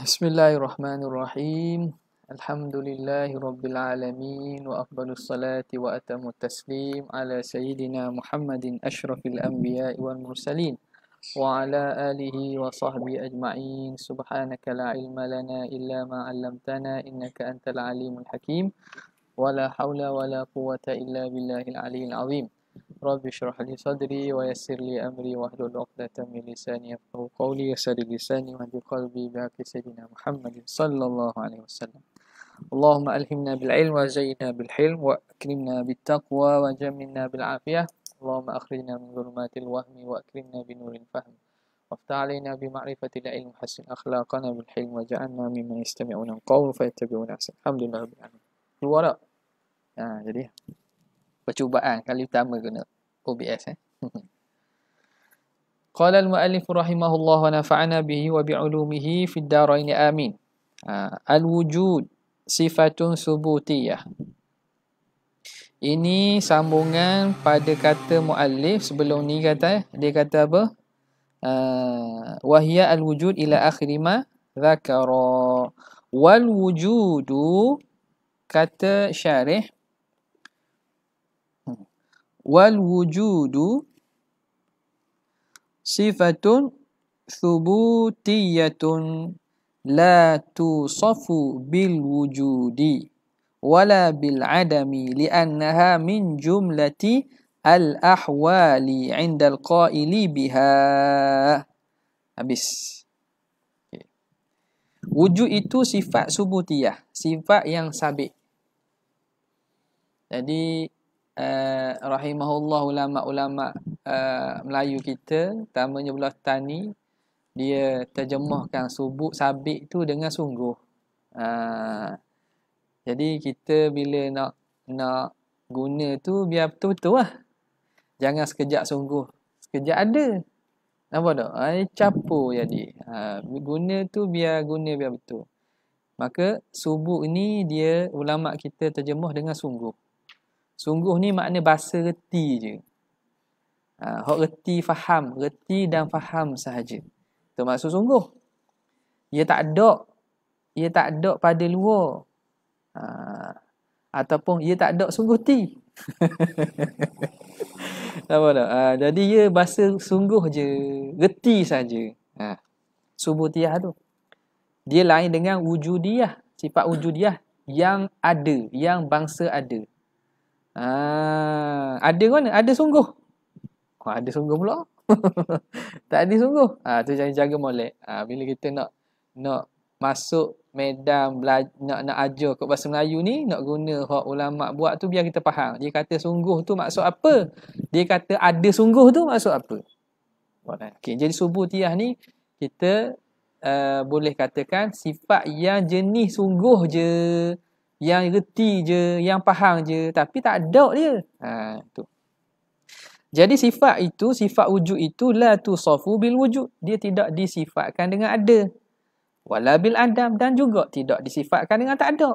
Bismillahirrahmanirrahim. Alhamdulillahirrabbilalamin. Wa akbalus salati wa atamu taslim ala sayyidina Muhammadin ashrafil anbiya wal mursalin. Wa ala alihi wa sahbihi ajma'in. Subhanaka la ilma lana illa ma'allamtana innaka antal alimul hakim. Wa la hawla wa la quwata illa billahil alihil azim. رب اشرح لي صدري ويسر لي أمري واحلل عقدة من لساني يفقهوا قولي يسر لساني واهد قلبي بهدي سيدنا محمد صلى الله عليه وسلم اللهم ألهمنا بالعلم وزينا بالحلم وأكرمنا بالتقوى وجملنا بالعافية اللهم أخرجنا من ظلمات الوهم وأكرمنا بنور الفهم وافتح علينا بمعرفة العلم حسن أخلاقنا بالحلم وجعلنا ممن يستمعون القول فيتبعون أحسن الحمد لله رب العالمين الوراء آه percubaan kali pertama guna OBS eh. Qala al-muallif rahimahullah wa nafa'ana bihi wa bi'ulumihi fid darain amin. Ha, al-wujud sifatun subutiyah. Ini sambungan pada kata muallif sebelum ni kata eh. dia kata apa? Ha, wahia al-wujud ila akhirima zakara. Wal-wujudu kata syarih والوجود صفة ثبوتية لا توصف بالوجود ولا بالعدم لأنها من جملة الأحوال عند القائل بها habis Wujud itu sifat subutiyah, sifat yang sabit. Jadi Eh, rahimahullah ulama-ulama uh, Melayu kita, utamanya Bulat Tani, dia terjemahkan subuk sabik tu dengan sungguh. Uh, jadi kita bila nak nak guna tu biar betul-betul lah. Jangan sekejap sungguh. Sekejap ada. Nampak tak? Ay, ah, capur jadi. Ha, guna tu biar guna biar betul. Maka subuh ni dia ulama kita terjemuh dengan sungguh. Sungguh ni makna bahasa reti je. Hak uh, reti faham. Reti dan faham sahaja. Itu maksud sungguh. Ia tak ada. Ia tak ada pada luar. Uh, ataupun ia tak ada sungguh ti. Tak apa ha, uh, Jadi ia bahasa sungguh je. Reti sahaja. Uh, ha, subutiah tu. Dia lain dengan wujudiah. Sifat wujudiah yang ada. Yang bangsa ada. Ah, ada mana? Ada sungguh. Oh, ada sungguh pula. tak ada sungguh. Ah, tu jangan jaga molek. Ah, bila kita nak nak masuk medan nak nak ajar kat bahasa Melayu ni, nak guna hak ulama buat tu biar kita faham. Dia kata sungguh tu maksud apa? Dia kata ada sungguh tu maksud apa? Okay, jadi subuh tiah ni kita uh, boleh katakan sifat yang jenis sungguh je yang reti je, yang faham je tapi tak ada dia. Ha tu. Jadi sifat itu, sifat wujud itu la Sofu bil wujud. Dia tidak disifatkan dengan ada. Wala bil adam dan juga tidak disifatkan dengan tak ada.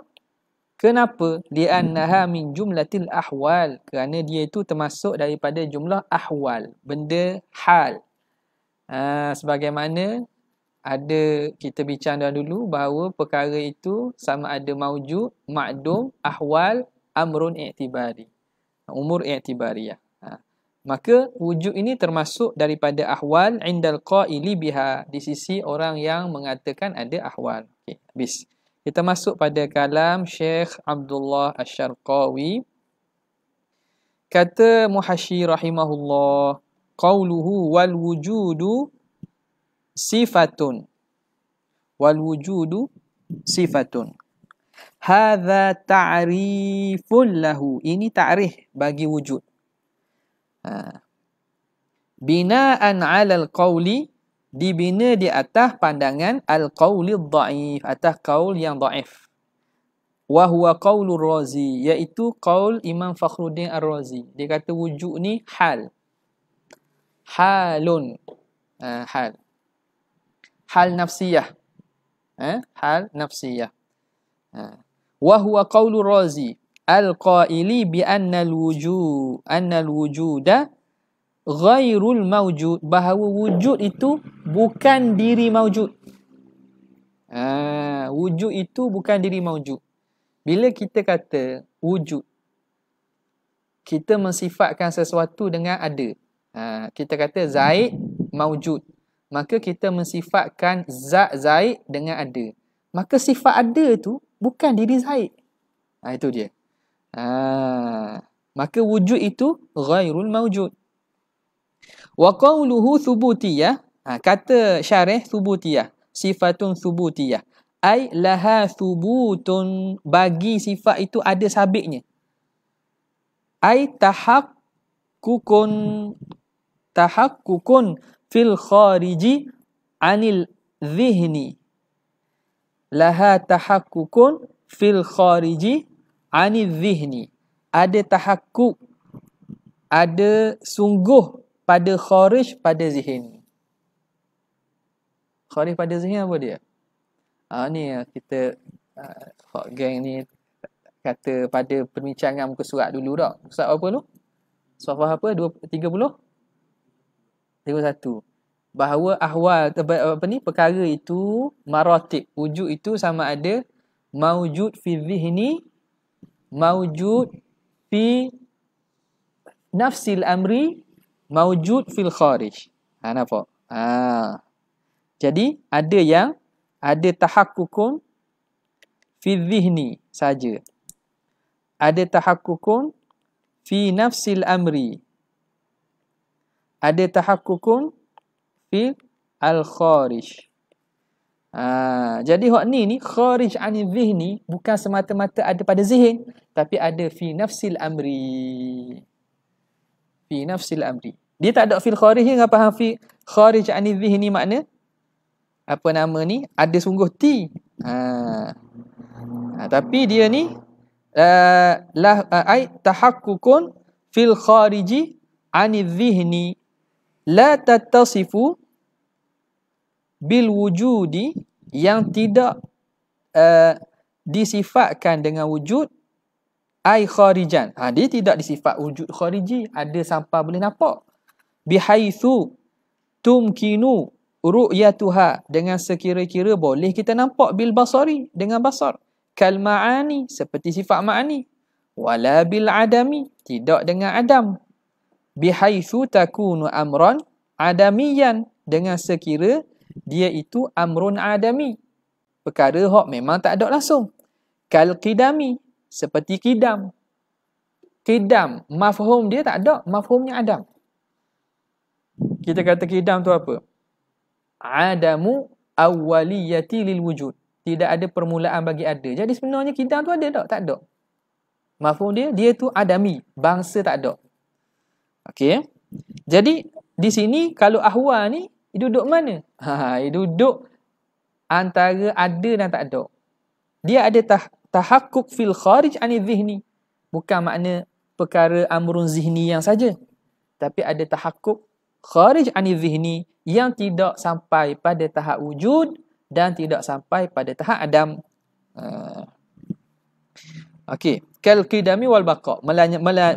Kenapa? Li'annaha min jumlatil ahwal. Kerana dia itu termasuk daripada jumlah ahwal. Benda hal. Ha, sebagaimana ada kita bincang dah dulu bahawa perkara itu sama ada maujud, ma'dum, ahwal, amrun i'tibari. Umur i'tibariyah. Ha. Maka wujud ini termasuk daripada ahwal indal qaili biha di sisi orang yang mengatakan ada ahwal. Okey, habis. Kita masuk pada kalam Syekh Abdullah Asy-Syarqawi. Kata Muhashi rahimahullah, qauluhu wal wujudu sifatun. Wal wujudu sifatun. Hadha ta'rifun lahu. Ini ta'rif bagi wujud. Ha. Bina'an al qawli. Dibina di atas pandangan al-qawli da'if. Atas Qaul yang da'if. Wahuwa qawlu razi. Iaitu Qaul Imam Fakhruddin al-Razi. Dia kata wujud ni hal. Halun. Ha, hal hal nafsiyah. Eh? Hal nafsiyah. Ha. Wa huwa qawlu razi al-qaili bi anna al-wujud anna al-wujuda ghairul mawjud bahawa wujud itu bukan diri mawjud. Ah, wujud itu bukan diri mawjud. Bila kita kata wujud kita mensifatkan sesuatu dengan ada. Ha, kita kata Zaid mawjud maka kita mensifatkan zat Zaid dengan ada. Maka sifat ada tu bukan diri Zaid. Ha, itu dia. Ha, maka wujud itu ghairul mawjud. Wa qawluhu thubutiyah. Ha, kata syarih thubutiyah. Sifatun thubutiyah. Ay laha thubutun bagi sifat itu ada sabiknya. Ay tahak tahakkukun. tahak Tahakkukun fil khariji anil zihni laha tahakkukun fil khariji anil zihni ada tahakkuk ada sungguh pada kharij pada zihni kharij pada zihni apa dia ha, ni kita uh, hot gang ni kata pada perbincangan muka surat dulu tak? surat apa tu surat apa 20 30 satu, bahawa ahwal eh, apa ni perkara itu maratib wujud itu sama ada maujud fi zihni maujud fi nafsil amri maujud fil kharij ha nampak ha jadi ada yang ada tahakkukun fi zihni saja ada tahakkukun fi nafsil amri ada tahakkukun fil al-kharij. Ha, ah, jadi hak ni ni kharij ani zihni bukan semata-mata ada pada zihin tapi ada fi nafsil amri. Fi nafsil amri. Dia tak ada fil kharij yang faham fi kharij ani zihni makna apa nama ni ada sungguh ti. Ha. ha tapi dia ni uh, lah uh, ai tahakkukun fil khariji ani zihni la tatasifu bil wujudi yang tidak uh, disifatkan dengan wujud ai kharijan. Ha, dia tidak disifat wujud khariji, ada sampah boleh nampak. Bihaitsu tumkinu ru'yatuha dengan sekira-kira boleh kita nampak bil basari dengan basar. Kalma'ani seperti sifat ma'ani. Wala bil adami tidak dengan adam bihaithu takunu amran adamiyan dengan sekira dia itu amrun adami perkara hok memang tak ada langsung kal qidami seperti kidam kidam mafhum dia tak ada mafhumnya adam kita kata kidam tu apa adamu awwaliyati lil wujud tidak ada permulaan bagi ada jadi sebenarnya kidam tu ada tak tak ada mafhum dia dia tu adami bangsa tak ada Okey. Jadi di sini kalau ahwa ni dia duduk mana? Ha, dia duduk antara ada dan tak ada. Dia ada tah tahakkuk fil kharij ani dhihni. Bukan makna perkara amrun zihni yang saja. Tapi ada tahakkuk kharij ani dhihni yang tidak sampai pada tahap wujud dan tidak sampai pada tahap adam. Uh, Okey, kal qidami wal baqa'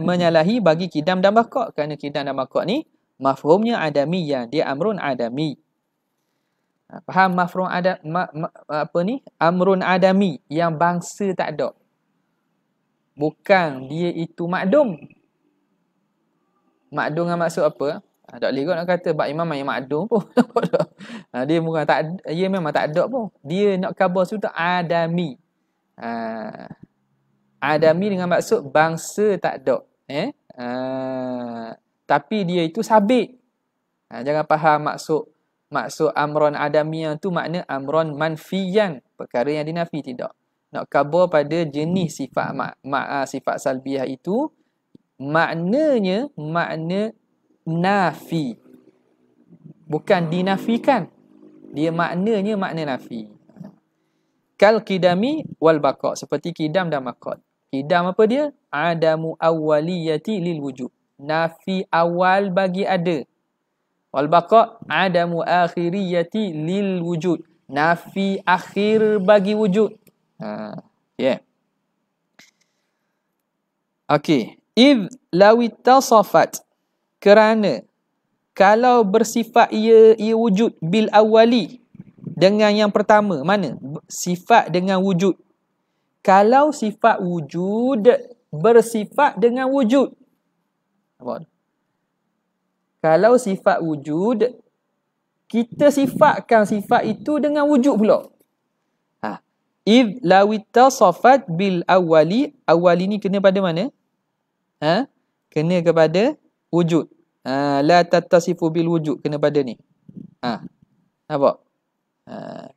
menyalahi bagi kidam dan baqa' kerana kidam dan baqa' ni mafhumnya adamiyah, dia amrun adami. Ha, faham mafhum ada ma, ma, apa ni? Amrun adami yang bangsa tak ada. Bukan dia itu makdum. Makdum dengan maksud apa? Ada ha, boleh kot nak kata bab imam yang makdum pun. Ha, dia bukan tak dia memang tak ada pun. Dia nak khabar sudah adami. Ah Adami dengan maksud bangsa tak ada. Eh? Uh, tapi dia itu sabit. Uh, jangan faham maksud maksud amron Adami yang tu makna amron manfiyan. Perkara yang dinafi tidak. Nak kabur pada jenis sifat ma, ma, ah, sifat salbiah itu. Maknanya, makna nafi. Bukan dinafikan. Dia maknanya makna nafi. Kal kidami wal bakok. Seperti kidam dan makot. Idam apa dia? Adamu awwaliyati lil wujud. Nafi awal bagi ada. Wal baqa adamu akhiriyati lil wujud. Nafi akhir bagi wujud. Ha. Yeah. Okey. Idh lawittasafat. Kerana. Kalau bersifat ia, ia wujud bil awali. Dengan yang pertama. Mana? Sifat dengan wujud kalau sifat wujud bersifat dengan wujud. Nampak? Kalau sifat wujud, kita sifatkan sifat itu dengan wujud pula. Ha. If lawita sofat bil awali, awali ni kena pada mana? Ha? Kena kepada wujud. Ha. La tatasifu bil wujud, kena pada ni. Ha. Nampak? Ha.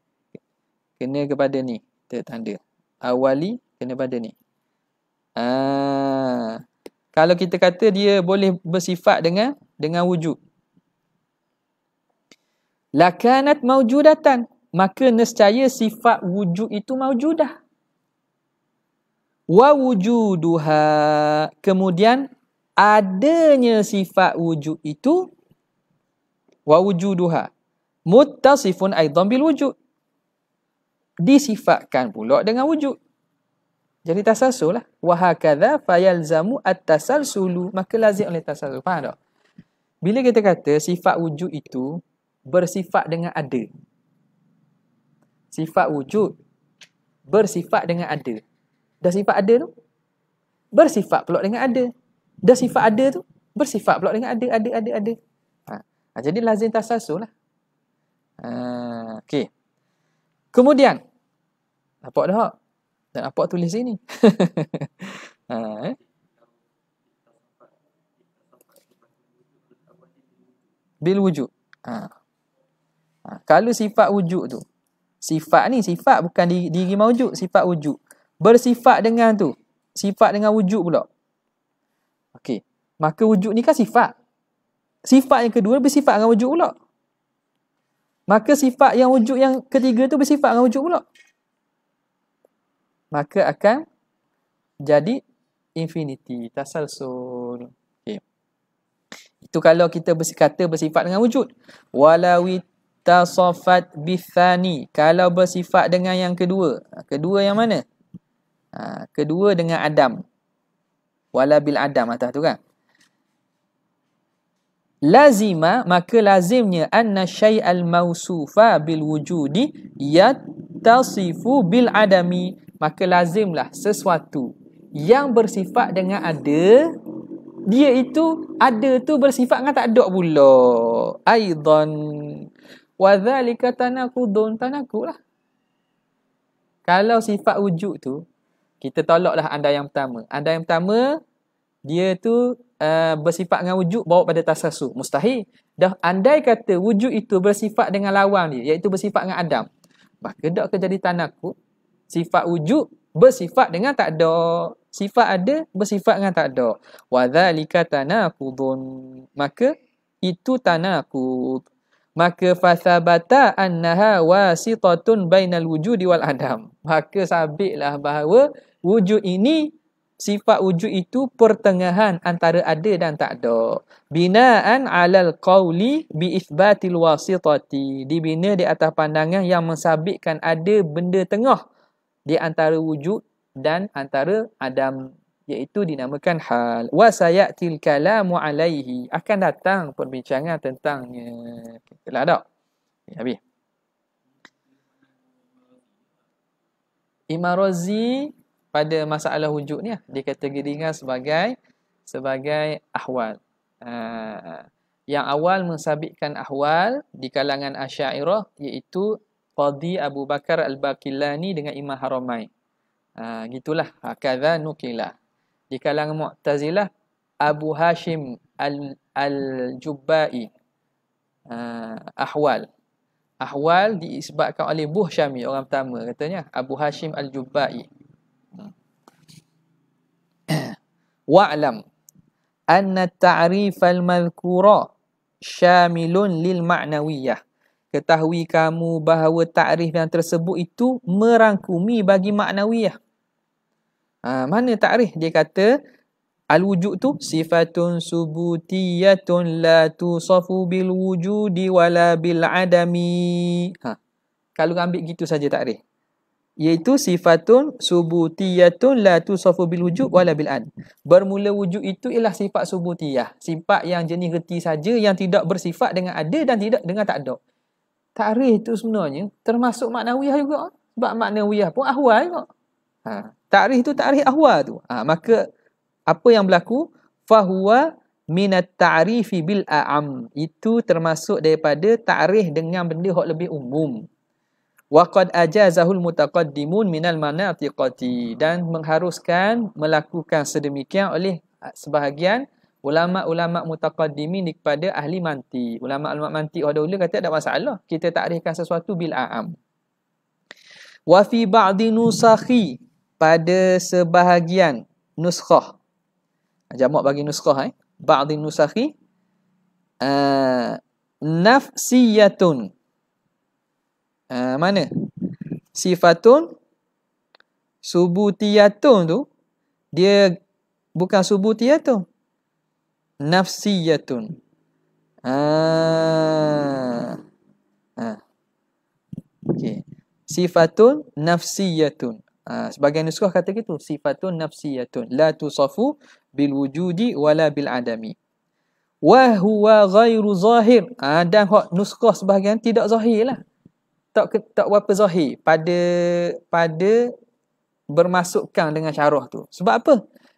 Kena kepada ni, kita tanda awali kena pada ni. Aa, ah, kalau kita kata dia boleh bersifat dengan dengan wujud. Lakanat maujudatan. Maka nescaya sifat wujud itu maujudah. Wa wujuduha. Kemudian adanya sifat wujud itu. Wa wujuduha. Mutasifun aidan bil wujud disifatkan pula dengan wujud. Jadi tasalsul lah. Wahakadha fayalzamu at sulu Maka lazim oleh tasasul Faham tak? Bila kita kata sifat wujud itu bersifat dengan ada. Sifat wujud bersifat dengan ada. Dah sifat ada tu? Bersifat pula dengan ada. Dah sifat ada tu? Bersifat pula dengan ada, ada, ada, ada. Ha. ha jadi lazim tasasul lah. Ha. Okay. Kemudian, Nampak dah hak? Dan apa tulis sini? ha, eh? Bil wujud. Ha. Ha. Kalau sifat wujud tu. Sifat ni sifat bukan diri, diri mawujud. Sifat wujud. Bersifat dengan tu. Sifat dengan wujud pula. Okey. Maka wujud ni kan sifat. Sifat yang kedua bersifat dengan wujud pula. Maka sifat yang wujud yang ketiga tu bersifat dengan wujud pula maka akan jadi infinity, tasalsul. Okay. Itu kalau kita berkata bersifat dengan wujud. Walawi tasafat bithani. Kalau bersifat dengan yang kedua. Ha, kedua yang mana? Ha, kedua dengan Adam. Walabil Adam atas tu kan? Lazima, maka lazimnya anna al mausufa bil wujudi yattasifu bil adami maka lazimlah sesuatu yang bersifat dengan ada dia itu ada tu bersifat dengan tak ada pula aidan wa dhalika tanakudun tanakulah kalau sifat wujud tu kita tolaklah anda yang pertama anda yang pertama dia tu uh, bersifat dengan wujud bawa pada tasasu. mustahil dah andai kata wujud itu bersifat dengan lawan dia iaitu bersifat dengan adam maka dak ke jadi tanakud sifat wujud bersifat dengan tak ada sifat ada bersifat dengan tak ada wadzalika tanaqudun maka itu tanaqud maka fasabata annaha wasitatun bainal wujudi wal adam maka sabitlah bahawa wujud ini sifat wujud itu pertengahan antara ada dan tak ada binaan alal qawli bi isbatil wasitati dibina di atas pandangan yang mensabitkan ada benda tengah di antara wujud dan antara Adam iaitu dinamakan hal wa sayatil kalamu alaihi akan datang perbincangan tentangnya telah ada okay, habis Imam Razi pada masalah wujud ni dia kategorikan sebagai sebagai ahwal uh, yang awal mensabitkan ahwal di kalangan Asy'ariyah iaitu Qadi Abu Bakar Al-Baqillani dengan Imam Haramai. Ha, gitulah. Ha, Kaza nukila. Di kalangan Mu'tazilah, Abu Hashim Al- Al-Jubai. Ha, ahwal. Ahwal diisbatkan oleh Buh Syami, orang pertama katanya. Abu Hashim Al-Jubai. Hmm. Wa'lam. Anna ta'rif al-madhkura syamilun lil-ma'nawiyah ketahui kamu bahawa takrif yang tersebut itu merangkumi bagi maknawiyah. Ha, mana takrif? Dia kata al-wujud tu sifatun subutiyatun la tusafu bil wujudi wala bil adami. Ha. Kalau ambil gitu saja takrif. Iaitu sifatun subutiyatun la tusafu bil wujud wala bil ad. Bermula wujud itu ialah sifat subutiyah. Sifat yang jenis reti saja yang tidak bersifat dengan ada dan tidak dengan tak ada. Tarikh tu sebenarnya termasuk maknawiyah juga. Sebab maknawiyah pun ahwal juga. Ha. Tarikh tu tarikh ahwal tu. Ha. Maka apa yang berlaku? Fahuwa minat ta'rifi bil a'am. Itu termasuk daripada tarikh dengan benda yang lebih umum. Waqad ajazahul mutaqaddimun minal manatiqati. Dan mengharuskan melakukan sedemikian oleh sebahagian ulama-ulama mutaqaddimin kepada ahli manti. Ulama-ulama manti dahulu kata ada masalah. Kita takrifkan sesuatu bil aam. Wa fi ba'dhi nusakhi pada sebahagian nuskhah. Jamak bagi nuskhah eh. Ba'dhi nusakhi uh, nafsiyatun. Uh, mana? Sifatun subutiyatun tu dia bukan subutiyatun nafsiyatun. Ah. Ah. Okey. Sifatun nafsiyatun. Ah sebagian nuskhah kata gitu, sifatun nafsiyatun la tusafu bil wujudi wala bil adami. Wa huwa ghairu zahir. Ah dan hak nuskhah sebahagian tidak zahirlah. Tak tak apa zahir pada pada bermasukkan dengan syarah tu. Sebab apa?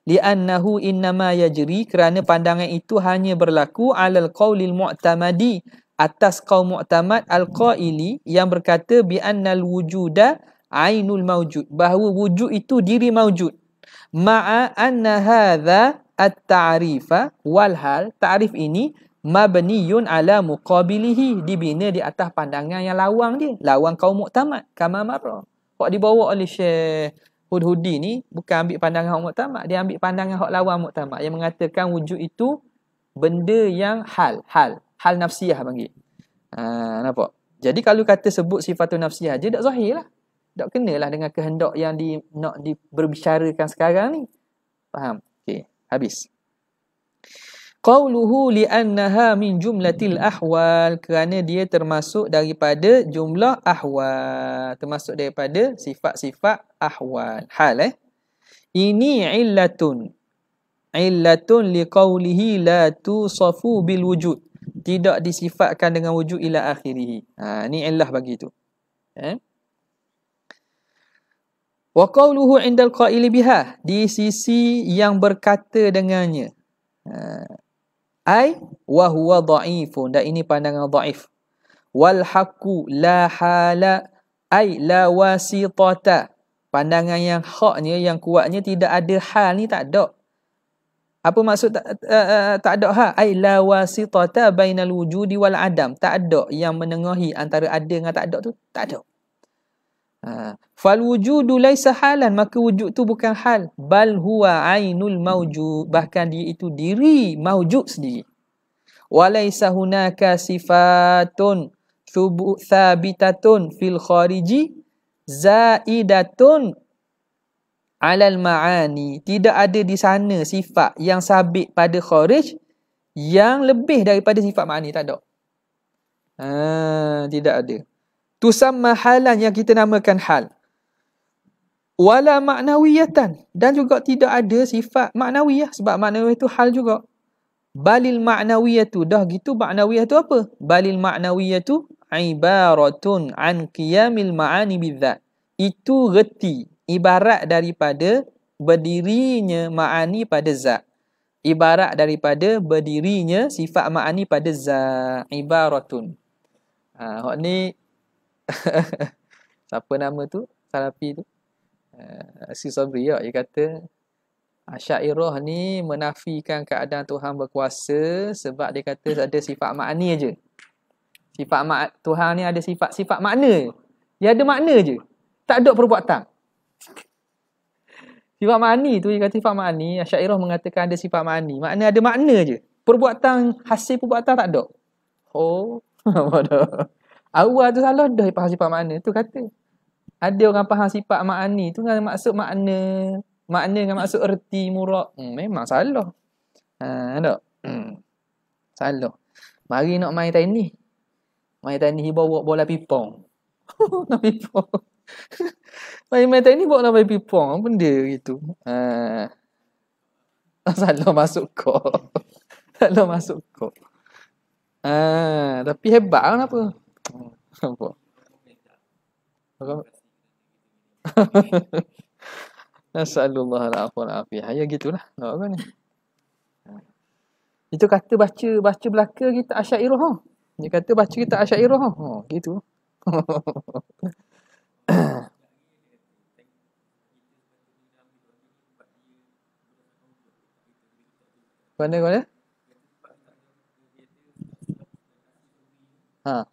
li'annahu innama yajri kerana pandangan itu hanya berlaku alal qawlil mu'tamadi atas kaum mu'tamad al-qaili yang berkata bi'annal wujuda ainul mawjud bahawa wujud itu diri mawjud ma'a anna hadha at-ta'rifa walhal ta'rif ini mabniyun ala muqabilihi dibina di atas pandangan yang lawang dia lawang kaum muktamad kama marah kok dibawa oleh Syekh Hudhudi ni bukan ambil pandangan orang muktamad. Dia ambil pandangan hak lawan muktamad. Yang mengatakan wujud itu benda yang hal. Hal. Hal nafsiyah panggil. Ha, nampak? Jadi kalau kata sebut sifat nafsiyah je, tak zahir lah. Tak kenalah dengan kehendak yang di, nak diberbicarakan sekarang ni. Faham? Okey, Habis qawluhu li'annaha min jumlatil ahwal kerana dia termasuk daripada jumlah ahwal termasuk daripada sifat-sifat ahwal hal eh ini illatun illatun liqawlihi la tusafu bil wujud tidak disifatkan dengan wujud ila akhirih ha ni illah bagi tu eh wa qawluhu 'inda qaili biha di sisi yang berkata dengannya ha ai wa huwa dhaif dan ini pandangan dhaif wal haqqu la hala ai la wasitata pandangan yang haknya yang kuatnya tidak ada hal ni tak ada apa maksud tak, uh, uh, tak ada hal ai la wasitata bainal wujudi wal adam tak ada yang menengahi antara ada dengan tak ada tu tak ada Ha. fal wujudu laysa halan maka wujud tu bukan hal bal huwa ainul maujud bahkan dia itu diri maujud sendiri walaysa hunaka sifatun thabitatun fil khariji zaidatun alal maani tidak ada di sana sifat yang sabit pada kharij yang lebih daripada sifat maani tak ada ha, tidak ada tusamma halan yang kita namakan hal wala ma'nawiyatan dan juga tidak ada sifat ma'nawiyah sebab ma'nawiyah itu hal juga balil ma'nawiyah tu dah gitu ma'nawiyah tu apa balil ma'nawiyah tu ibaratun an qiyamil ma'ani bidzat itu reti ibarat daripada berdirinya ma'ani pada zat ibarat daripada berdirinya sifat ma'ani pada zat ibaratun ha ni siapa nama tu Salafi tu uh, si Sabri ya dia kata Syairah ni menafikan keadaan Tuhan berkuasa sebab dia kata ada sifat makni aje. Sifat mak Tuhan ni ada sifat sifat makna. Dia ada makna aje. Tak ada perbuatan. Sifat makni tu dia kata sifat makni, Syairah mengatakan ada sifat makni. Makna ada makna aje. Perbuatan hasil perbuatan tak ada. Oh, bodoh. Awal tu salah dah faham sifat makna tu kata. Ada orang faham sifat makna tu dengan maksud makna. Makna dengan maksud erti murak. Hmm, memang salah. Ha, tak? Hmm. Salah. Mari nak main tani. Main tani hibau bawa bola pipong. bola pipong. Main-main tani bawa bola pipong. Apa benda gitu. Ha. Salah masuk kau. Salah masuk kau. Ha, ah, tapi hebat lah kenapa. Apa? Apa? Nasallallahu alaihi wa sallam. Ya gitulah. Apa ni? Itu kata baca baca belaka kita asyairah ha. Dia kata baca kita asyairah ha. Oh, ha gitu. Mana kau ni? Ha.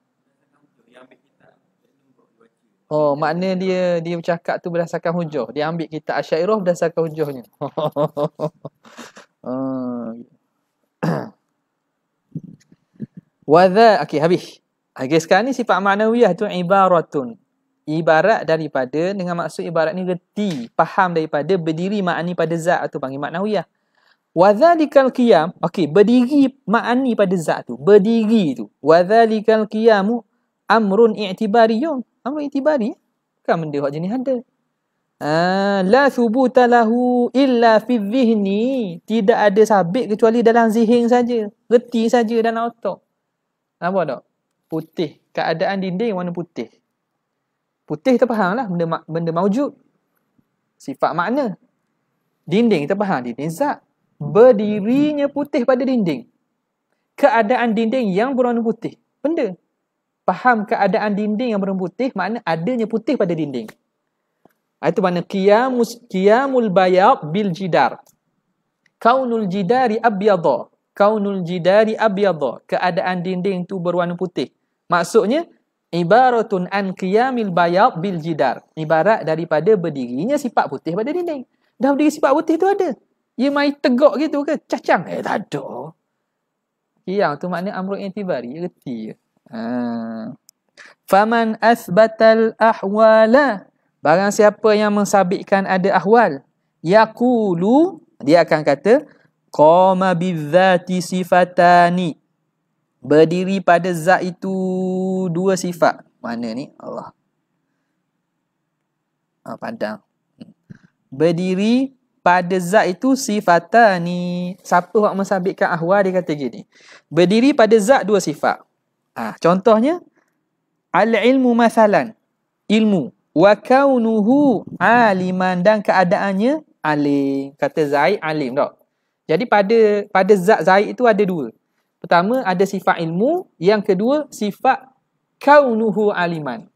Oh, okay. makna dia dia bercakap tu berdasarkan hujuh. Dia ambil kitab Asyairah berdasarkan hujuhnya. Oh. Wa dha, okey habis. Okay, sekarang ni sifat ma'nawiyah tu ibaratun. Ibarat daripada, dengan maksud ibarat ni reti, faham daripada berdiri ma'ani pada zat atau panggil ma'nawiyah. Wadhalikal qiyam, okey, berdiri ma'ani pada zat tu, berdiri tu. Wadhalikal qiyamu amrun i'tibariyun. Amru itibari kan benda hak jenis ada. Ha, la thubuta lahu illa fi dhihni. Tidak ada sabit kecuali dalam zihin saja. Reti saja dan otak. Nampak tak? Putih. Keadaan dinding warna putih. Putih kita faham lah. Benda, benda maujud. Sifat makna. Dinding kita faham. Dinding zat. Berdirinya putih pada dinding. Keadaan dinding yang berwarna putih. Benda faham keadaan dinding yang berwarna putih makna adanya putih pada dinding. Itu makna qiyamus qiyamul bayad bil jidar. Kaunul jidari abyadha. Kaunul jidari abyadha. Keadaan dinding tu berwarna putih. Maksudnya ibaratun an qiyamil bayad bil jidar. Ibarat daripada berdirinya sifat putih pada dinding. Dah berdiri sifat putih tu ada. Ia mai tegak gitu ke? Cacang? Eh, tak ada. yang tu makna amrun intibari. Reti je. Ah. Faman asbatal ahwala. Barang siapa yang mensabitkan ada ahwal. Yakulu. Dia akan kata. Qama bidhati sifatani. Berdiri pada zat itu dua sifat. Mana ni? Allah. Ha, ah, padang. Hmm. Berdiri pada zat itu sifatani. Siapa yang mensabitkan ahwal dia kata gini. Berdiri pada zat dua sifat. Ha, contohnya al-ilmu masalan ilmu wa kaunuhu aliman dan keadaannya alim kata zaid alim tak jadi pada pada zat zaid itu ada dua pertama ada sifat ilmu yang kedua sifat kaunuhu aliman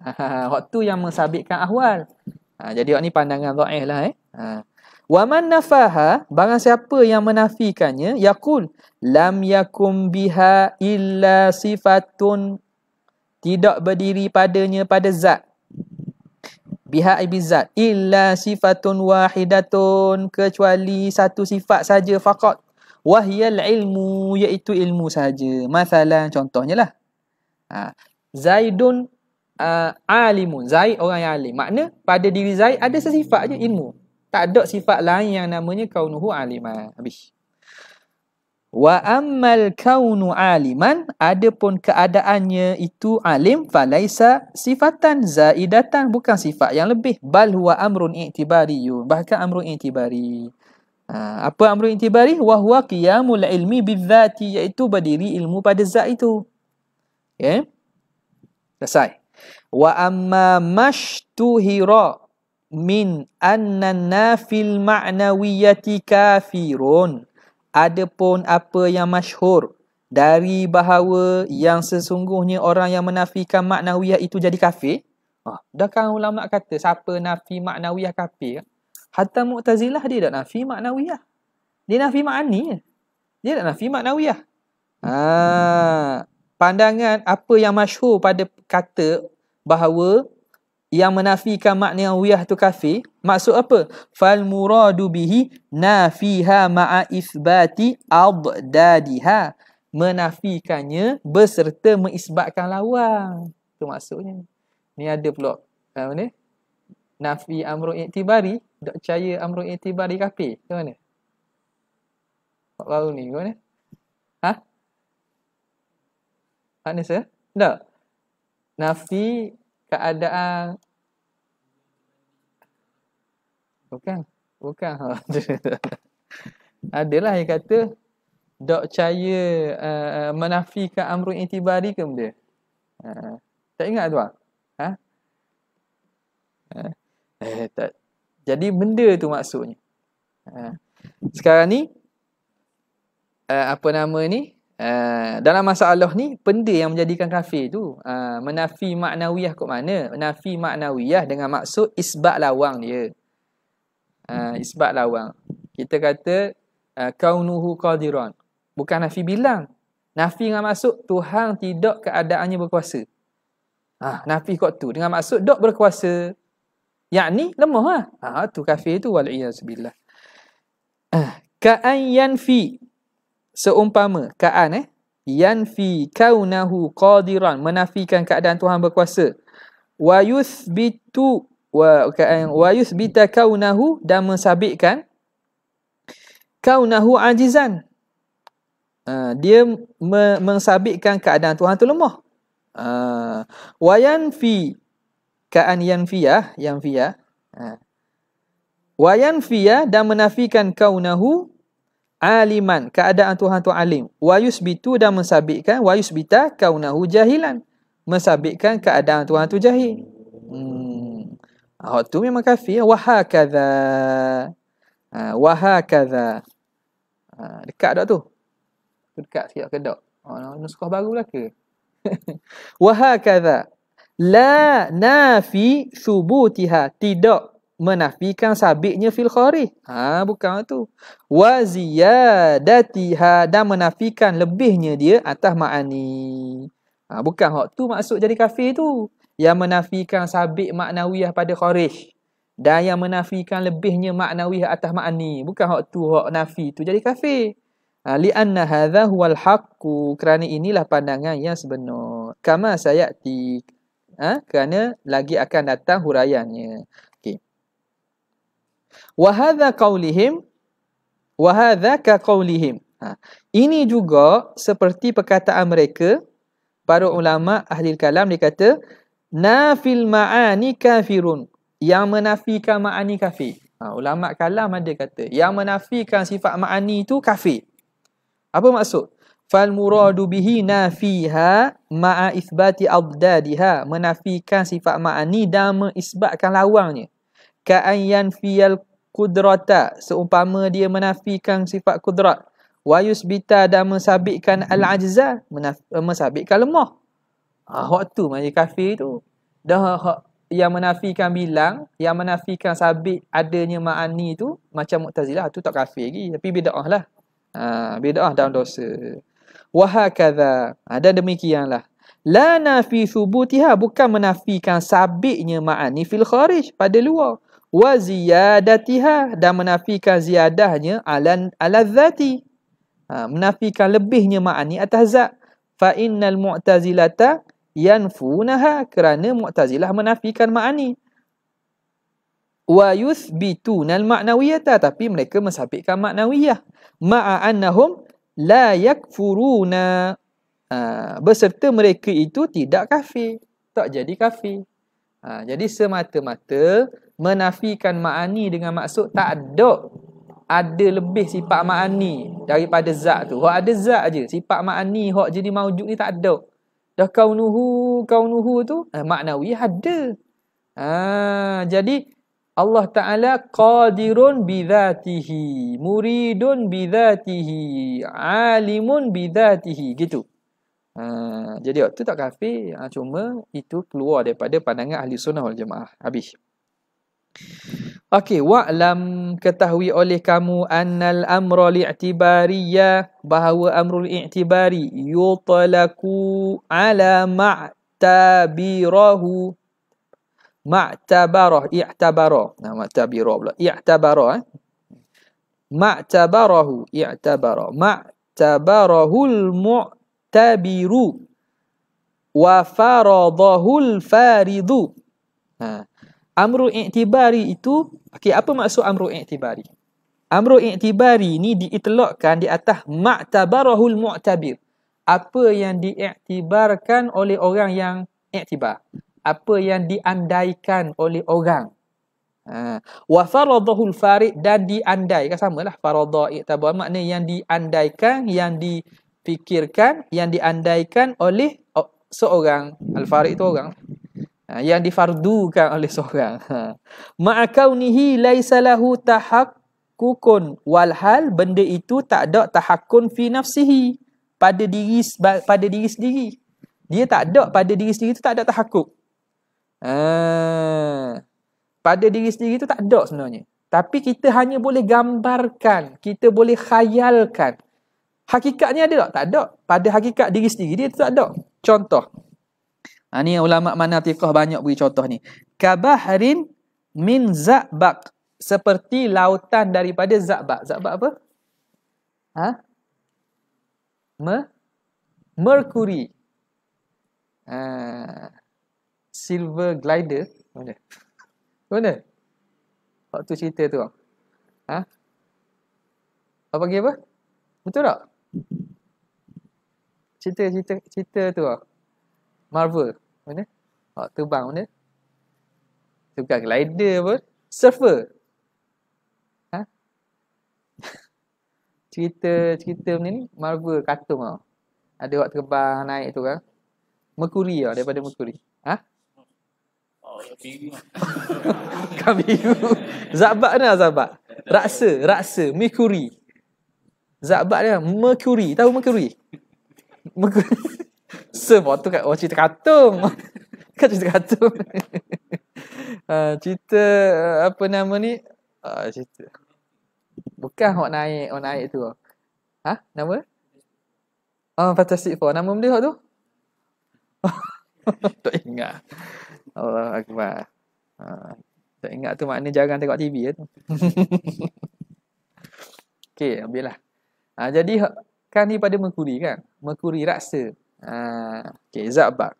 ha, waktu yang mensabitkan ahwal ha, jadi waktu ni pandangan dhaif lah eh ha. Wa man nafaha barang siapa yang menafikannya yaqul lam yakum biha illa sifatun tidak berdiri padanya pada zat biha ibizat illa sifatun wahidatun kecuali satu sifat saja faqat wahiyal ilmu iaitu ilmu saja masalah contohnya lah ha. zaidun uh, alimun zaid orang yang alim makna pada diri zaid ada sesifat aja ilmu tak ada sifat lain yang namanya kaunuhu aliman habis wa ammal kaunu aliman adapun keadaannya itu alim falaisa sifatan zaidatan bukan sifat yang lebih bal huwa amrun i'tibariyun bahkan amrun i'tibari ha, apa amrun i'tibari wa huwa qiyamul ilmi bizati iaitu berdiri ilmu pada zat itu ya selesai wa amma mashtuhira min anna nafil ma'nawiyyati kafirun adapun apa yang masyhur dari bahawa yang sesungguhnya orang yang menafikan maknawiyah itu jadi kafir ah dah kan ulama kata siapa nafi maknawiyah kafir hatta mu'tazilah dia dah nafi maknawiyah dia nafi makni dia dah nafi maknawiyah ha pandangan apa yang masyhur pada kata bahawa yang menafikan makna awiyah tu kafir maksud apa fal muradu bihi nafiha ma'a isbati addadiha menafikannya berserta mengisbatkan lawan tu maksudnya ni ada pula ha, mana nafi amru i'tibari tak percaya amru i'tibari kafir tu mana baru ni mana ha ni saya. tak nafi keadaan bukan bukan adalah yang kata dak percaya uh, eh, eh, menafikan amru intibari ke benda uh, tak ingat tu ah ha? uh, eh tak jadi benda tu maksudnya uh, sekarang ni uh, apa nama ni Uh, dalam masalah ni benda yang menjadikan kafir tu uh, menafi maknawiyah kat mana menafi maknawiyah dengan maksud isbat lawang dia uh, isbat lawang kita kata uh, kaunuhu qadiran bukan nafi bilang nafi dengan maksud Tuhan tidak keadaannya berkuasa ah uh, nafi kot tu dengan maksud dok berkuasa ni lemah lah. ah uh, tu kafir tu wal iyaz billah uh, ka fi seumpama kaan eh yanfi kaunahu qadiran menafikan keadaan Tuhan berkuasa wa yuthbitu wa kaan wa yuthbita kaunahu dan mensabitkan kaunahu ajizan uh, dia me- mensabitkan keadaan Tuhan tu lemah uh, ah, wa yanfi kaan yanfiyah yanfiyah uh, ah, wa yanfiyah dan menafikan kaunahu aliman keadaan Tuhan tu alim wayus bitu dan mensabitkan wayus bita kaunahu jahilan mensabitkan keadaan Tuhan tu jahil hmm tu memang kafir ya wahakadha ha, wahakadha ha, dekat tak tu dekat sikit ke tak oh, nuskah baru lah ke wahakadha la nafi thubutiha tidak menafikan sabiknya fil kharij. Ha bukan tu. Wa ziyadatiha dan menafikan lebihnya dia atas ma'ani. Ha bukan hak tu maksud jadi kafir tu. Yang menafikan sabik maknawiyah pada kharij dan yang menafikan lebihnya maknawiyah atas ma'ani. Bukan hak tu hak nafi tu jadi kafir. Ha, li anna hadha huwal haqqu kerana inilah pandangan yang sebenar. Kama sayati Ha? Kerana lagi akan datang huraiannya wahadha qawlihim wahadha ka qawlihim ha. ini juga seperti perkataan mereka para ulama ahli kalam dikata, nafil ma'ani kafirun yang menafikan ma'ani kafir ha. ulama kalam ada kata yang menafikan sifat ma'ani itu kafir apa maksud fal muradu bihi nafiha ma'a isbati abdadiha menafikan sifat ma'ani dan mengisbatkan lawangnya ka'an yanfiyal kudrata seumpama dia menafikan sifat kudrat wa yusbita dan mensabitkan al-ajza eh, mensabitkan lemah ah waktu majlis kafir tu dah yang menafikan bilang yang menafikan sabit adanya ma'ani tu macam mu'tazilah tu tak kafir lagi tapi bid'ah lah ha, bid'ah dalam dosa wa hakadha ada ha, demikianlah la nafi thubutiha bukan menafikan sabitnya ma'ani fil kharij pada luar wa ziyadatiha dan menafikan ziyadahnya ala zati Ha, menafikan lebihnya makna atas zat. Fa innal mu'tazilata yanfunaha kerana mu'tazilah menafikan makna wa yuthbituna al-ma'nawiyata tapi mereka mensabitkan maknawiyah ma'a annahum la yakfuruna ha, beserta mereka itu tidak kafir tak jadi kafir ha, jadi semata-mata menafikan ma'ani dengan maksud tak ada ada lebih sifat ma'ani daripada zat tu. Hak ada zat aje. Sifat ma'ani hak jadi maujud ni tak ada. Dah kaunuhu, kaunuhu tu eh, maknawi ada. Ha, jadi Allah Ta'ala qadirun bidhatihi, muridun bidhatihi, alimun bidhatihi. Gitu. Ha, jadi waktu tak kafir. Ha, cuma itu keluar daripada pandangan ahli sunnah wal jamaah. Habis. Okey, wa'lam ketahui oleh kamu annal amra li'tibariya bahawa amrul i'tibari yutlaku ala ma'tabirahu ma'tabarah i'tabara. Nah, ma'tabira pula. I'tabara eh. Ma'tabarahu i'tabara. Ma'tabarahul mu'tabiru wa faradahul faridu. Nah. Amru i'tibari itu, okay, apa maksud amru i'tibari? Amru i'tibari ni diitlakkan di atas ma'tabarahul mu'tabir. Apa yang diiktibarkan oleh orang yang i'tibar. Apa yang diandaikan oleh orang. Ha. Wa faradahul farid dan diandaikan. Sama lah faradah i'tibar. Makna yang diandaikan, yang difikirkan, yang diandaikan oleh seorang. Al-Farid itu orang. Ha, yang difardukan oleh seorang. Ha. Ma'akaunihi laisa lahu tahakkukun walhal benda itu tak ada tahakkun fi nafsihi pada diri pada diri sendiri. Dia tak ada pada diri sendiri tu tak ada tahakkuk. Ha. Pada diri sendiri tu tak ada sebenarnya. Tapi kita hanya boleh gambarkan, kita boleh khayalkan. Hakikatnya ada tak? Tak ada. Pada hakikat diri sendiri dia tu tak ada. Contoh. Ha, ni ulama' manatikah banyak beri contoh ni. Kabaharin min za'bak. Seperti lautan daripada za'bak. Za'bak apa? Ha? Me? Mercury. Ha. Silver glider. Mana? Mana? Waktu cerita tu. Ha? Apa panggil apa? Betul tak? Cerita, cerita, cerita tu. Marvel mana? Hak terbang mana? Itu bukan glider pun. Surfer. Ha? Cerita-cerita benda ni Marvel kartun tau. Ada hak terbang naik tu kan. Mercury tau daripada Mercury. Ha? Oh, biru. kan biru. Zabat ni lah, Zabat. Raksa, raksa. Mercury. Zabat dia Mercury. Tahu Mercury? Mercury. Serve waktu kat oh, cerita katung. kat cerita katung. uh, cerita uh, apa nama ni? Uh, cerita. Bukan hok naik, hok naik tu. Ha? Huh? Nama? Oh, Fantastic Four. Nama benda hok tu? tak ingat. Allah Akbar. Uh, tak ingat tu maknanya jarang tengok TV ya tu. okay, ambillah. Uh, jadi, kan ni pada Mercury kan? Mercury raksa. Ha, okay, Zabak.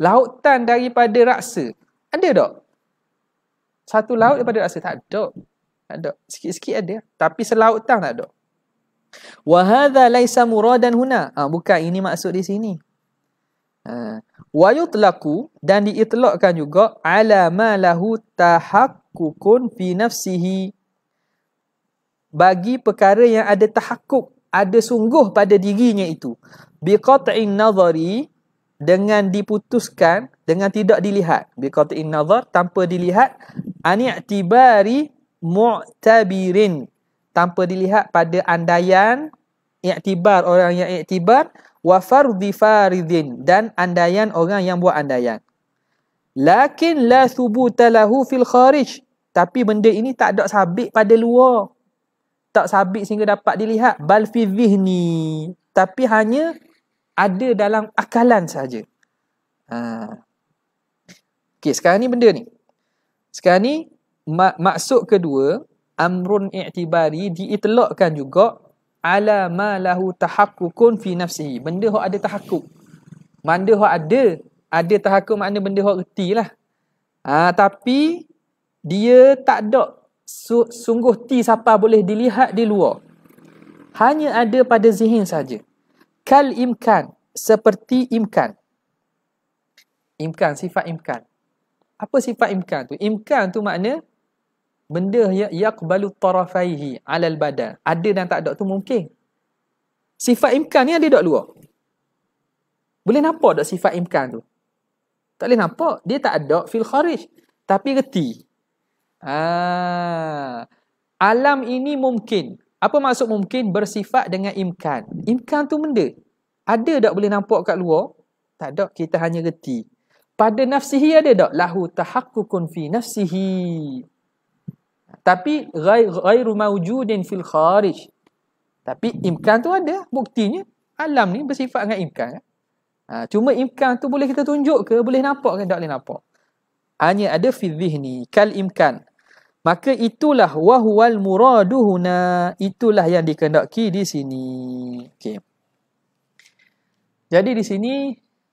Lautan daripada raksa. Ada tak? Satu laut daripada raksa. Tak ada. Tak ada. Sikit-sikit ada. Tapi selautan tak ada. Wahada laisa muradan huna. Ha, bukan ini maksud di sini. Ha. laku dan diitlokkan juga ala ma lahu tahakkukun fi nafsihi. Bagi perkara yang ada tahakuk Ada sungguh pada dirinya itu biqat'in nazari dengan diputuskan dengan tidak dilihat biqat'in nazar tanpa dilihat ani i'tibari mu'tabirin tanpa dilihat pada andaian i'tibar orang yang i'tibar wa fardhi faridin dan andaian orang yang buat andaian lakin la thubuta lahu fil kharij tapi benda ini tak ada sabit pada luar tak sabit sehingga dapat dilihat bal fi tapi hanya ada dalam akalan sahaja. Ha. Okey, sekarang ni benda ni. Sekarang ni mak maksud kedua, amrun i'tibari diitlakkan juga ala ma lahu tahakkukun fi nafsihi. Benda hok ada tahakkuk. Benda hok ada, ada tahakkuk makna benda hok retilah. Ha, tapi dia tak ada su sungguh ti siapa boleh dilihat di luar. Hanya ada pada zihin saja kal imkan seperti imkan imkan sifat imkan apa sifat imkan tu imkan tu makna benda ya yaqbalu tarafaihi alal badan ada dan tak ada tu mungkin sifat imkan ni ada dok luar boleh nampak dak sifat imkan tu tak boleh nampak dia tak ada fil kharij tapi reti ah alam ini mungkin apa maksud mungkin bersifat dengan imkan? Imkan tu benda. Ada tak boleh nampak kat luar? Tak ada. Kita hanya reti. Pada nafsihi ada tak? Lahu tahakkukun fi nafsihi. Tapi gairu mawujudin fil kharij. Tapi imkan tu ada. Buktinya alam ni bersifat dengan imkan. Ha, cuma imkan tu boleh kita tunjuk ke? Boleh nampak ke? Tak boleh nampak. Hanya ada fi zihni. Kal imkan maka itulah wahwal muraduhuna itulah yang dikendaki di sini okey jadi di sini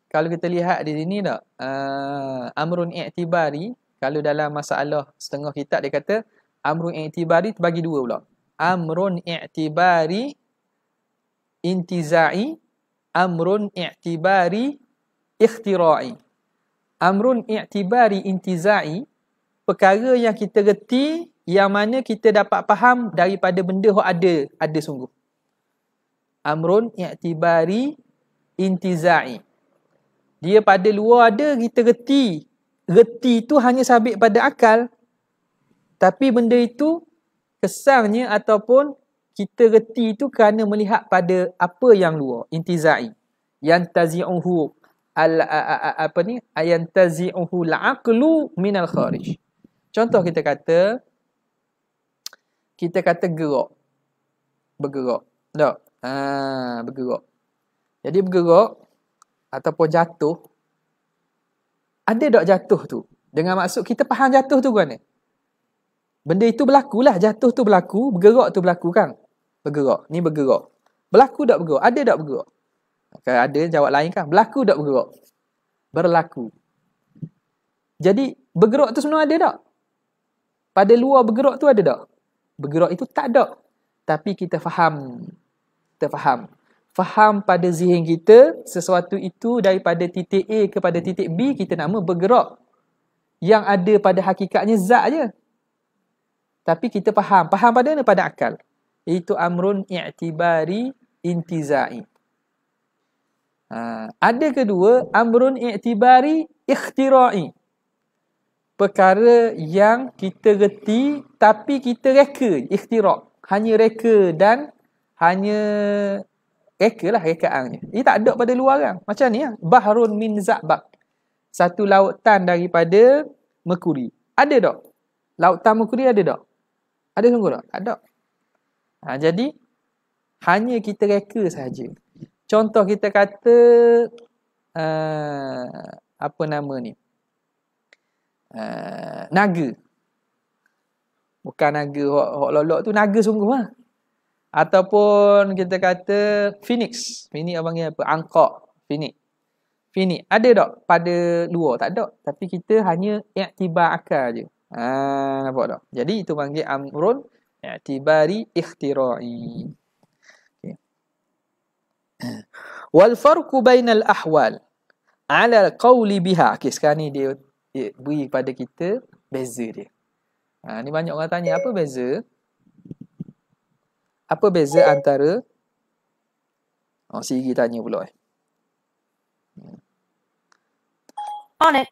kalau kita lihat di sini tak uh, amrun i'tibari kalau dalam masalah setengah kitab dia kata amrun i'tibari terbagi dua pula amrun i'tibari intizai amrun i'tibari ikhtirai amrun i'tibari intizai perkara yang kita reti yang mana kita dapat faham daripada benda yang ada, ada sungguh. Amrun i'tibari intiza'i. Dia pada luar ada, kita reti. Reti tu hanya sabit pada akal. Tapi benda itu kesangnya ataupun kita reti itu kerana melihat pada apa yang luar. Intiza'i. Yang tazi'uhu al apa ni ayantazi'uhu al aqlu min al kharij Contoh hmm. kita kata kita kata gerak. Bergerak. Tak? Ha, bergerak. Jadi bergerak ataupun jatuh ada dok jatuh tu? Dengan maksud kita faham jatuh tu kan ni? Benda itu berlakulah. Jatuh tu berlaku, bergerak tu berlaku kan? Bergerak. Ni bergerak. Berlaku tak bergerak? Ada tak bergerak? Kalau ada jawab lain kan? Berlaku tak bergerak? Berlaku. Jadi bergerak tu sebenarnya ada tak? Pada luar bergerak tu ada tak? Bergerak itu tak ada. Tapi kita faham. Kita faham. Faham pada zihin kita, sesuatu itu daripada titik A kepada titik B, kita nama bergerak. Yang ada pada hakikatnya zat je. Tapi kita faham. Faham pada mana? Pada akal. Itu amrun i'tibari intiza'i. Ha, ada kedua, amrun i'tibari ikhtira'i perkara yang kita reti tapi kita reka ikhtirak hanya reka dan hanya reka lah rekaannya ia tak ada pada luar kan macam ni lah bahrun min za'bab satu lautan daripada Mekuri ada tak? lautan Mekuri ada tak? ada sungguh tak? tak ada ha, jadi hanya kita reka sahaja contoh kita kata uh, apa nama ni uh, Eh, naga. Bukan naga hok, hok lolok tu naga sungguh ah, Ataupun kita kata phoenix. Phoenix abang panggil apa? Angkok. Phoenix. Phoenix. Ada tak pada dua Tak ada. Tapi kita hanya iktibar akal je. Ha, nampak tak? Jadi itu panggil amrun iktibari ikhtirai. Okay. Wal farku bainal ahwal ala qawli biha. Okay, sekarang ni dia beri kepada kita beza dia. Ha, ni banyak orang tanya, apa beza? Apa beza antara? Oh, Siri tanya pula eh. On it.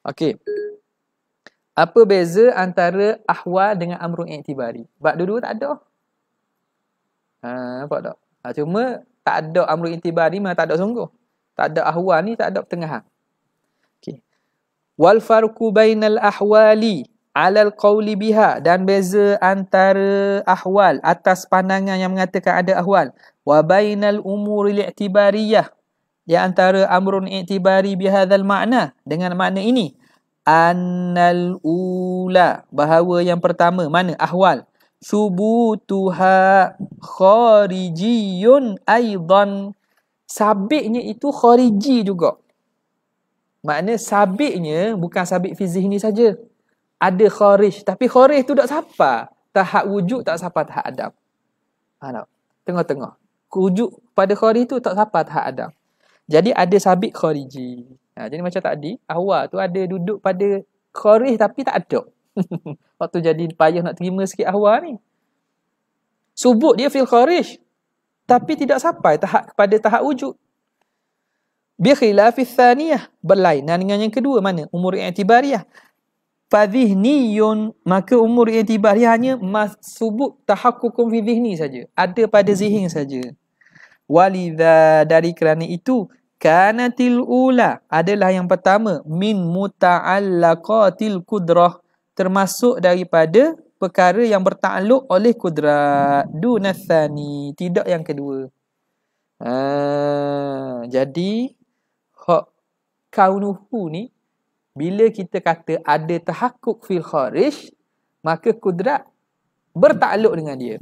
Okay. Apa beza antara ahwal dengan amrun iktibari? Sebab dua-dua tak ada. Ha, nampak tak? Ha, cuma tak ada amru intibar ni memang tak ada sungguh. Tak ada ahwal ni tak ada pertengahan. Okey. Wal farqu bainal ahwali ala alqauli biha dan beza antara ahwal atas pandangan yang mengatakan ada ahwal wa bainal umuril i'tibariyah di antara amrun i'tibari bihadzal makna dengan makna ini annal ula bahawa yang pertama mana ahwal subutuha kharijiyun aidan sabiknya itu khoriji juga Maknanya sabiknya bukan sabik fizih ni saja ada kharij tapi kharij tu tak siapa tahap wujud tak siapa tahap adam ha tengah-tengah wujud pada kharij tu tak siapa tahap adam jadi ada sabik khoriji. ha, jadi macam tadi awal tu ada duduk pada kharij tapi tak ada Waktu jadi payah nak terima sikit ahwah ni. Subuk dia fil kharij. Tapi tidak sampai tahap kepada tahap wujud. Bi khilafi thaniyah. Berlainan dengan yang kedua mana? Umur yang tibariyah. Fadhihniyun. Maka umur yang tibariyah hanya mas subuk tahap kukum fidhihni saja. Ada pada zihin saja. Walidha dari kerana itu. Kanatil ula adalah yang pertama. Min muta'allakatil kudrah termasuk daripada perkara yang bertakluk oleh kudrat dunathani tidak yang kedua ha, jadi hak kaunuhu ni bila kita kata ada tahakkuk fil kharij maka kudrat bertakluk dengan dia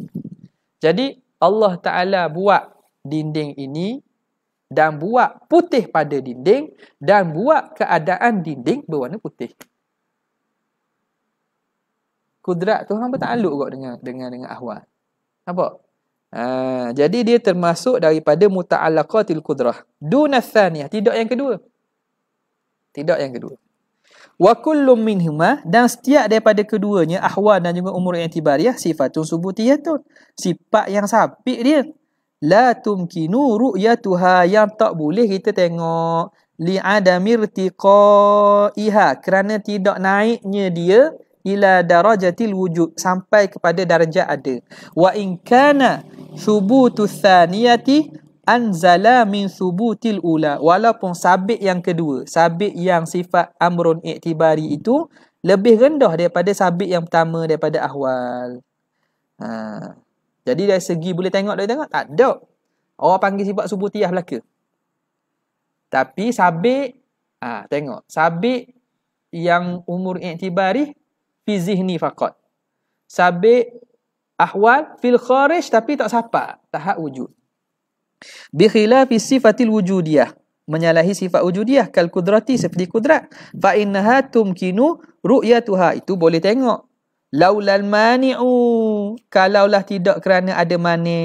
jadi Allah Taala buat dinding ini dan buat putih pada dinding dan buat keadaan dinding berwarna putih kudrat tu hampa takluk kok dengan dengan dengan ahwal. Apa? Ha, jadi dia termasuk daripada muta'allaqatil qudrah. Dunas tsaniyah, tidak yang kedua. Tidak yang kedua. Wa kullu huma dan setiap daripada keduanya ahwal dan juga umur yang tibariyah sifatun subutiyatun. Sifat yang sabit dia. La tumkinu ru'yatuha yang tak boleh kita tengok li'adamirtiqaiha kerana tidak naiknya dia ila darajatil wujud sampai kepada darjah ada wa in kana thubutus thaniyati anzala min thubutil ula walaupun sabit yang kedua sabit yang sifat amrun i'tibari itu lebih rendah daripada sabit yang pertama daripada ahwal ha. jadi dari segi boleh tengok boleh tengok tak ada orang panggil sifat subutiyah belaka tapi sabit ha, tengok sabit yang umur i'tibari fi zihni faqat. Sabiq ahwal fil kharij tapi tak sapat tahap wujud. Bi khilafi sifatil wujudiyah menyalahi sifat wujudiyah kal kudrati seperti kudrat fa innaha tumkinu ru'yatuha itu boleh tengok laulal mani'u kalaulah tidak kerana ada mani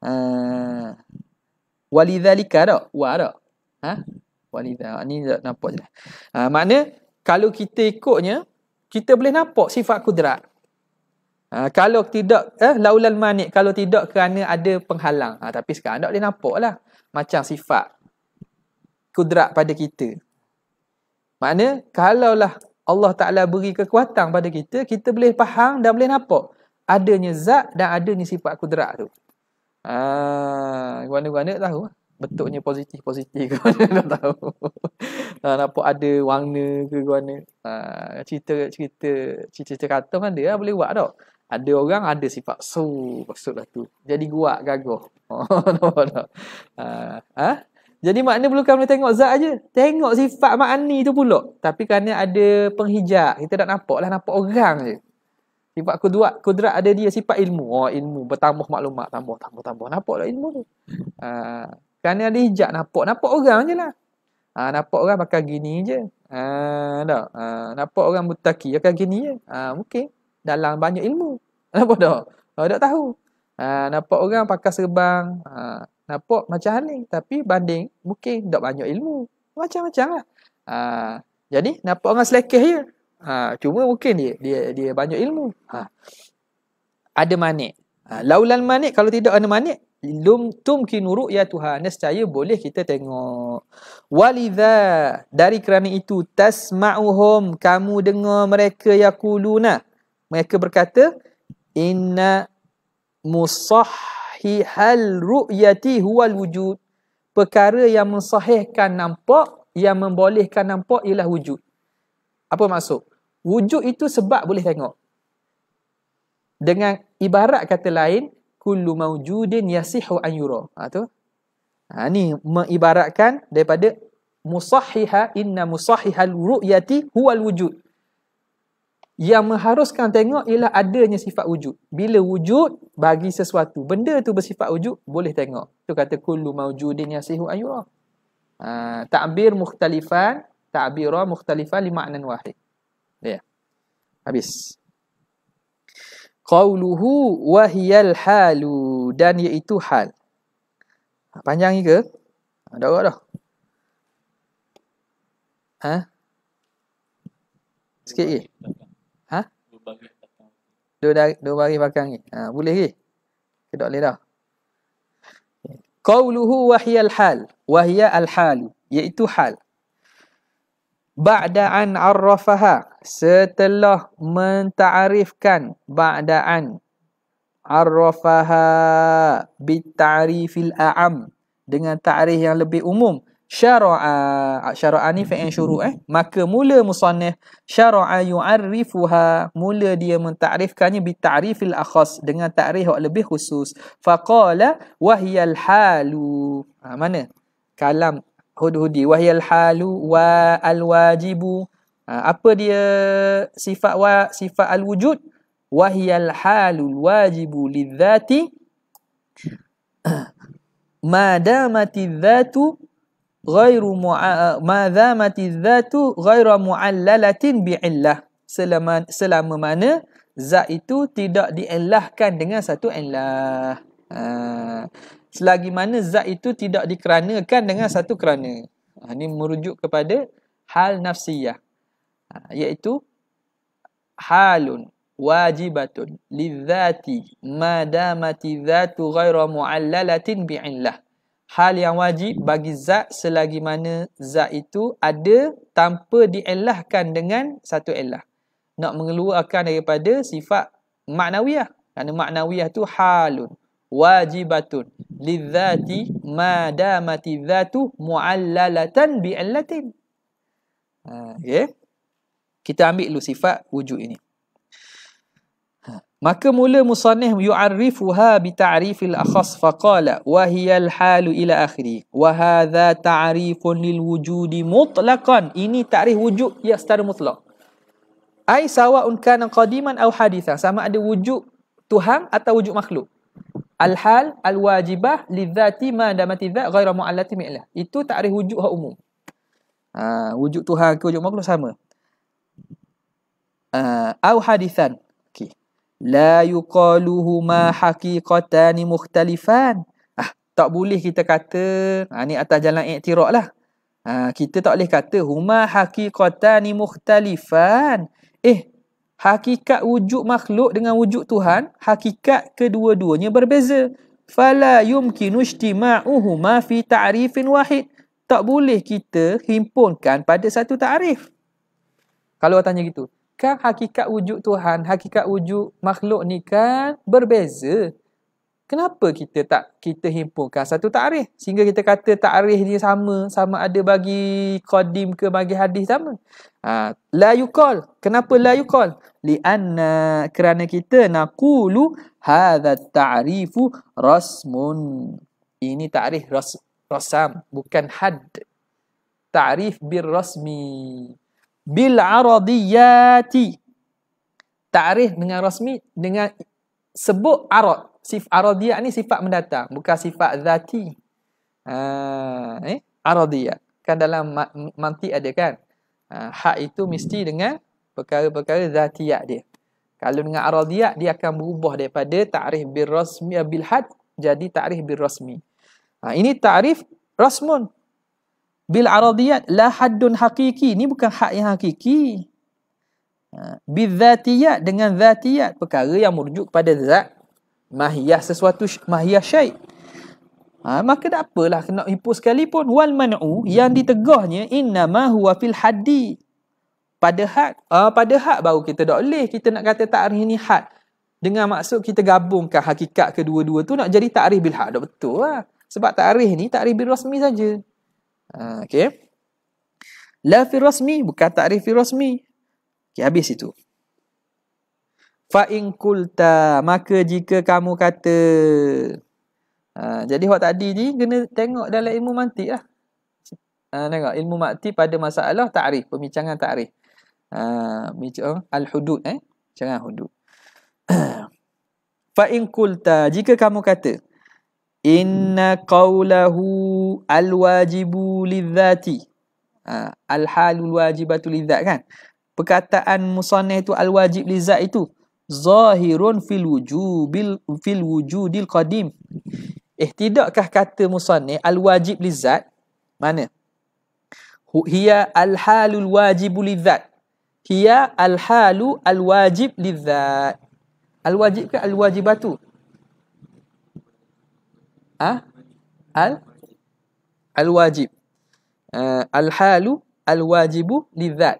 ha walidzalika dak wa dak ha walidza ni nampak je ha, makna kalau kita ikutnya kita boleh nampak sifat kudrat. Ha, kalau tidak, eh, laulal manik, kalau tidak kerana ada penghalang. Ha, tapi sekarang tak boleh nampak lah. Macam sifat kudrat pada kita. Maknanya, kalaulah Allah Ta'ala beri kekuatan pada kita, kita boleh faham dan boleh nampak. Adanya zat dan adanya sifat kudrat tu. Ah, ha, guna-guna tahu lah bentuknya positif positif ke mana tahu ha, nampak ada warna ke mana ha, cerita cerita cerita cerita kata kan dia lah, boleh buat tak ada orang ada sifat so maksudlah tu jadi guak gagah oh, no, no. ha, ha? Jadi makna bukan kamu tengok zat aja. Tengok sifat makni tu pula. Tapi kerana ada penghijab, kita tak nampak lah, nampak orang je. Sifat kudrat, kudrat ada dia, sifat ilmu. Oh, ilmu, bertambah maklumat, tambah, tambah, tambah. Nampak lah ilmu tu. Uh, kerana ada hijab nampak. Nampak orang je lah. Ha, nampak orang makan gini je. Ha, tak? Ha, nampak orang mutaki makan gini je. Ha, mungkin. Dalam banyak ilmu. Nampak tak? Ha, tak tahu. Ha, nampak orang pakai serbang. Ha, nampak macam ni. Tapi banding mungkin tak banyak ilmu. Macam-macam lah. Ha, jadi nampak orang selekeh je. Ha, cuma mungkin dia dia, dia banyak ilmu. Ha. Ada manik. Ha, laulan manik kalau tidak ada manik lum tumkinu ru'yatuha nescaya boleh kita tengok walidha dari kerana itu tasma'uhum kamu dengar mereka yaquluna mereka berkata inna musahhihal ru'yati huwa wujud perkara yang mensahihkan nampak yang membolehkan nampak ialah wujud apa maksud wujud itu sebab boleh tengok dengan ibarat kata lain kullu mawjudin yasihu an yura. Ha tu. Ha ni mengibaratkan daripada musahhiha inna musahhihal ru'yati huwal wujud. Yang mengharuskan tengok ialah adanya sifat wujud. Bila wujud bagi sesuatu, benda tu bersifat wujud, boleh tengok. Tu kata kullu mawjudin yasihu an yura. Ha, ta'bir mukhtalifan, ta'bira mukhtalifan li ma'nan wahid. Ya. Yeah. Habis qauluhu wahiyal halu dan iaitu hal. Panjang ni ke? Ada orang dah. Ha? Sikit lagi. Ha? Dua bagi dua bagi bakang ni. Ha, boleh ke? Tak boleh dah. Qauluhu wahiyal hal, wahiyal halu iaitu hal. Ba'da an arrafaha setelah mentaarifkan ba'daan arrafaha bitarifil a'am dengan ta'rif yang lebih umum syara'a syara'a ni fi'il syuru' eh maka mula musannif syara'a yu'arrifuha mula dia mentakrifkannya bi ta'rifil akhas dengan ta'rif yang lebih khusus faqala wa hiyal halu ha, mana kalam hudhudi wa hiyal halu wa al wajibu Ah, apa dia sifat wa sifat al wujud wahiyal halul wajibu lidzati ma damati dzatu ghairu ah, ma damati dzatu ghairu muallalatin bi illah selama selama mana zat itu tidak diillahkan dengan satu illah ha. Ah, selagi mana zat itu tidak dikeranakan dengan satu kerana ha, ini merujuk kepada hal nafsiyah iaitu halun wajibatun lizzati madamati zatu ghaira muallalatin bi'illah hal yang wajib bagi zat selagi mana zat itu ada tanpa diillahkan dengan satu illah nak mengeluarkan daripada sifat maknawiyah kerana maknawiyah tu halun wajibatun lizzati madamati zatu muallalatan bi'illatin ha, Okay kita ambil dulu sifat wujud ini. Ha. Maka mula musannih yu'arrifuha bita'rifil akhas faqala wa hiyal halu ila akhiri wa hadha ta'rifun lil wujudi mutlaqan ini ta'rif wujud ya secara mutlak. Ai sawa unkana qadiman aw haditha sama ada wujud Tuhan atau wujud makhluk. Al hal al wajibah lidzati ma damati dzat ghaira mu'allati mi'lah. Itu ta'rif wujud hak umum. Ha, wujud Tuhan ke wujud makhluk sama. Ah, au hadithan. Okey. La yuqalu huma haqiqatan mukhtalifan. Ah, tak boleh kita kata, ah ni atas jalan i'tiraf lah. Ah, kita tak boleh kata huma haqiqatan mukhtalifan. Eh, hakikat wujud makhluk dengan wujud Tuhan, hakikat kedua-duanya berbeza. Fala yumkinu ijtima'uhuma fi ta'rifin wahid. Tak boleh kita himpunkan pada satu tarif. Kalau tanya gitu, kan hakikat wujud Tuhan, hakikat wujud makhluk ni kan berbeza. Kenapa kita tak kita himpunkan satu takrif sehingga kita kata takrif ni sama sama ada bagi qadim ke bagi hadis sama? Ha, la yuqal. Kenapa la yuqal? Li anna kerana kita naqulu hadha ta'rifu rasmun. Ini takrif ras, rasam bukan had. Ta'rif bir rasmi bil aradiyati takrif dengan rasmi dengan sebut arad sif aradiyat ni sifat mendatang bukan sifat zati ha eh aradiyat kan dalam mantik ada kan ha, hak itu mesti dengan perkara-perkara zatiyat dia kalau dengan aradiyat dia akan berubah daripada takrif bil rasmi bil had jadi takrif bil rasmi ha, ini takrif rasmun bil aradiyat la haddun haqiqi ni bukan hak yang hakiki ha, bizatiyat dengan zatiyat perkara yang merujuk kepada zat mahiyah sesuatu mahiyah syai ha, maka tak apalah kena hipus pun, wal man'u yang ditegahnya inna ma huwa fil haddi pada hak uh, pada hak baru kita tak boleh kita nak kata takrih ni had dengan maksud kita gabungkan hakikat kedua-dua tu nak jadi takrih bil had dah betul lah sebab takrih ni takrih bil rasmi saja Ha, okay. La fi rasmi bukan takrif fi rasmi. Okay, habis itu. Fa in kulta maka jika kamu kata. Ha, jadi hak tadi ni kena tengok dalam ilmu mantik lah. Ha, tengok ilmu mantik pada masalah takrif, pembincangan takrif. Ha, al hudud eh, jangan hudud. Fa in kulta jika kamu kata. Inna qawlahu al-wajibu lidzati. Ha, al-halul wajibatu lidzat kan? Perkataan musanneh itu al-wajib lidzat itu zahirun fil wujubil fil wujudil qadim. Eh tidakkah kata musanneh al-wajib lidzat mana? Hiya al-halul wajibu lidzat. Hiya al-halu al-wajib lidzat. Al-wajib ke al-wajibatu? ah al al wajib uh, eh, al halu al wajibu lizat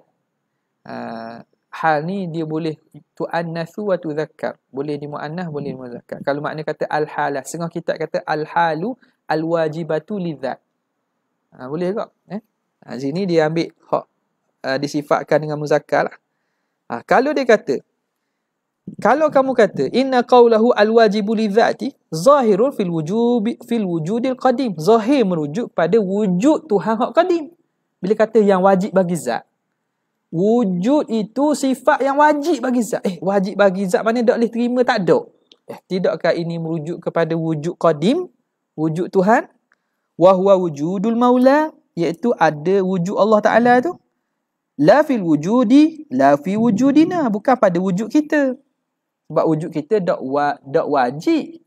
uh, eh, hal ni dia boleh tu tuannasu wa tuzakkar boleh dimuannas boleh dimuzakkar kalau makna kata al halah setengah kita kata al halu al wajibatu lizat uh, ah, boleh tak eh uh, sini dia ambil hak uh, disifatkan dengan muzakkar lah. uh, kalau dia kata kalau kamu kata inna qawlahu alwajibu li dhati zahirul fil wujub fil wujudil qadim zahir merujuk pada wujud Tuhan hak qadim bila kata yang wajib bagi zat wujud itu sifat yang wajib bagi zat eh wajib bagi zat mana tak boleh terima tak ada eh tidakkah ini merujuk kepada wujud qadim wujud Tuhan wa huwa wujudul maula iaitu ada wujud Allah Taala tu la fil wujudi la fi wujudina bukan pada wujud kita sebab wujud kita dak wa, dak wajib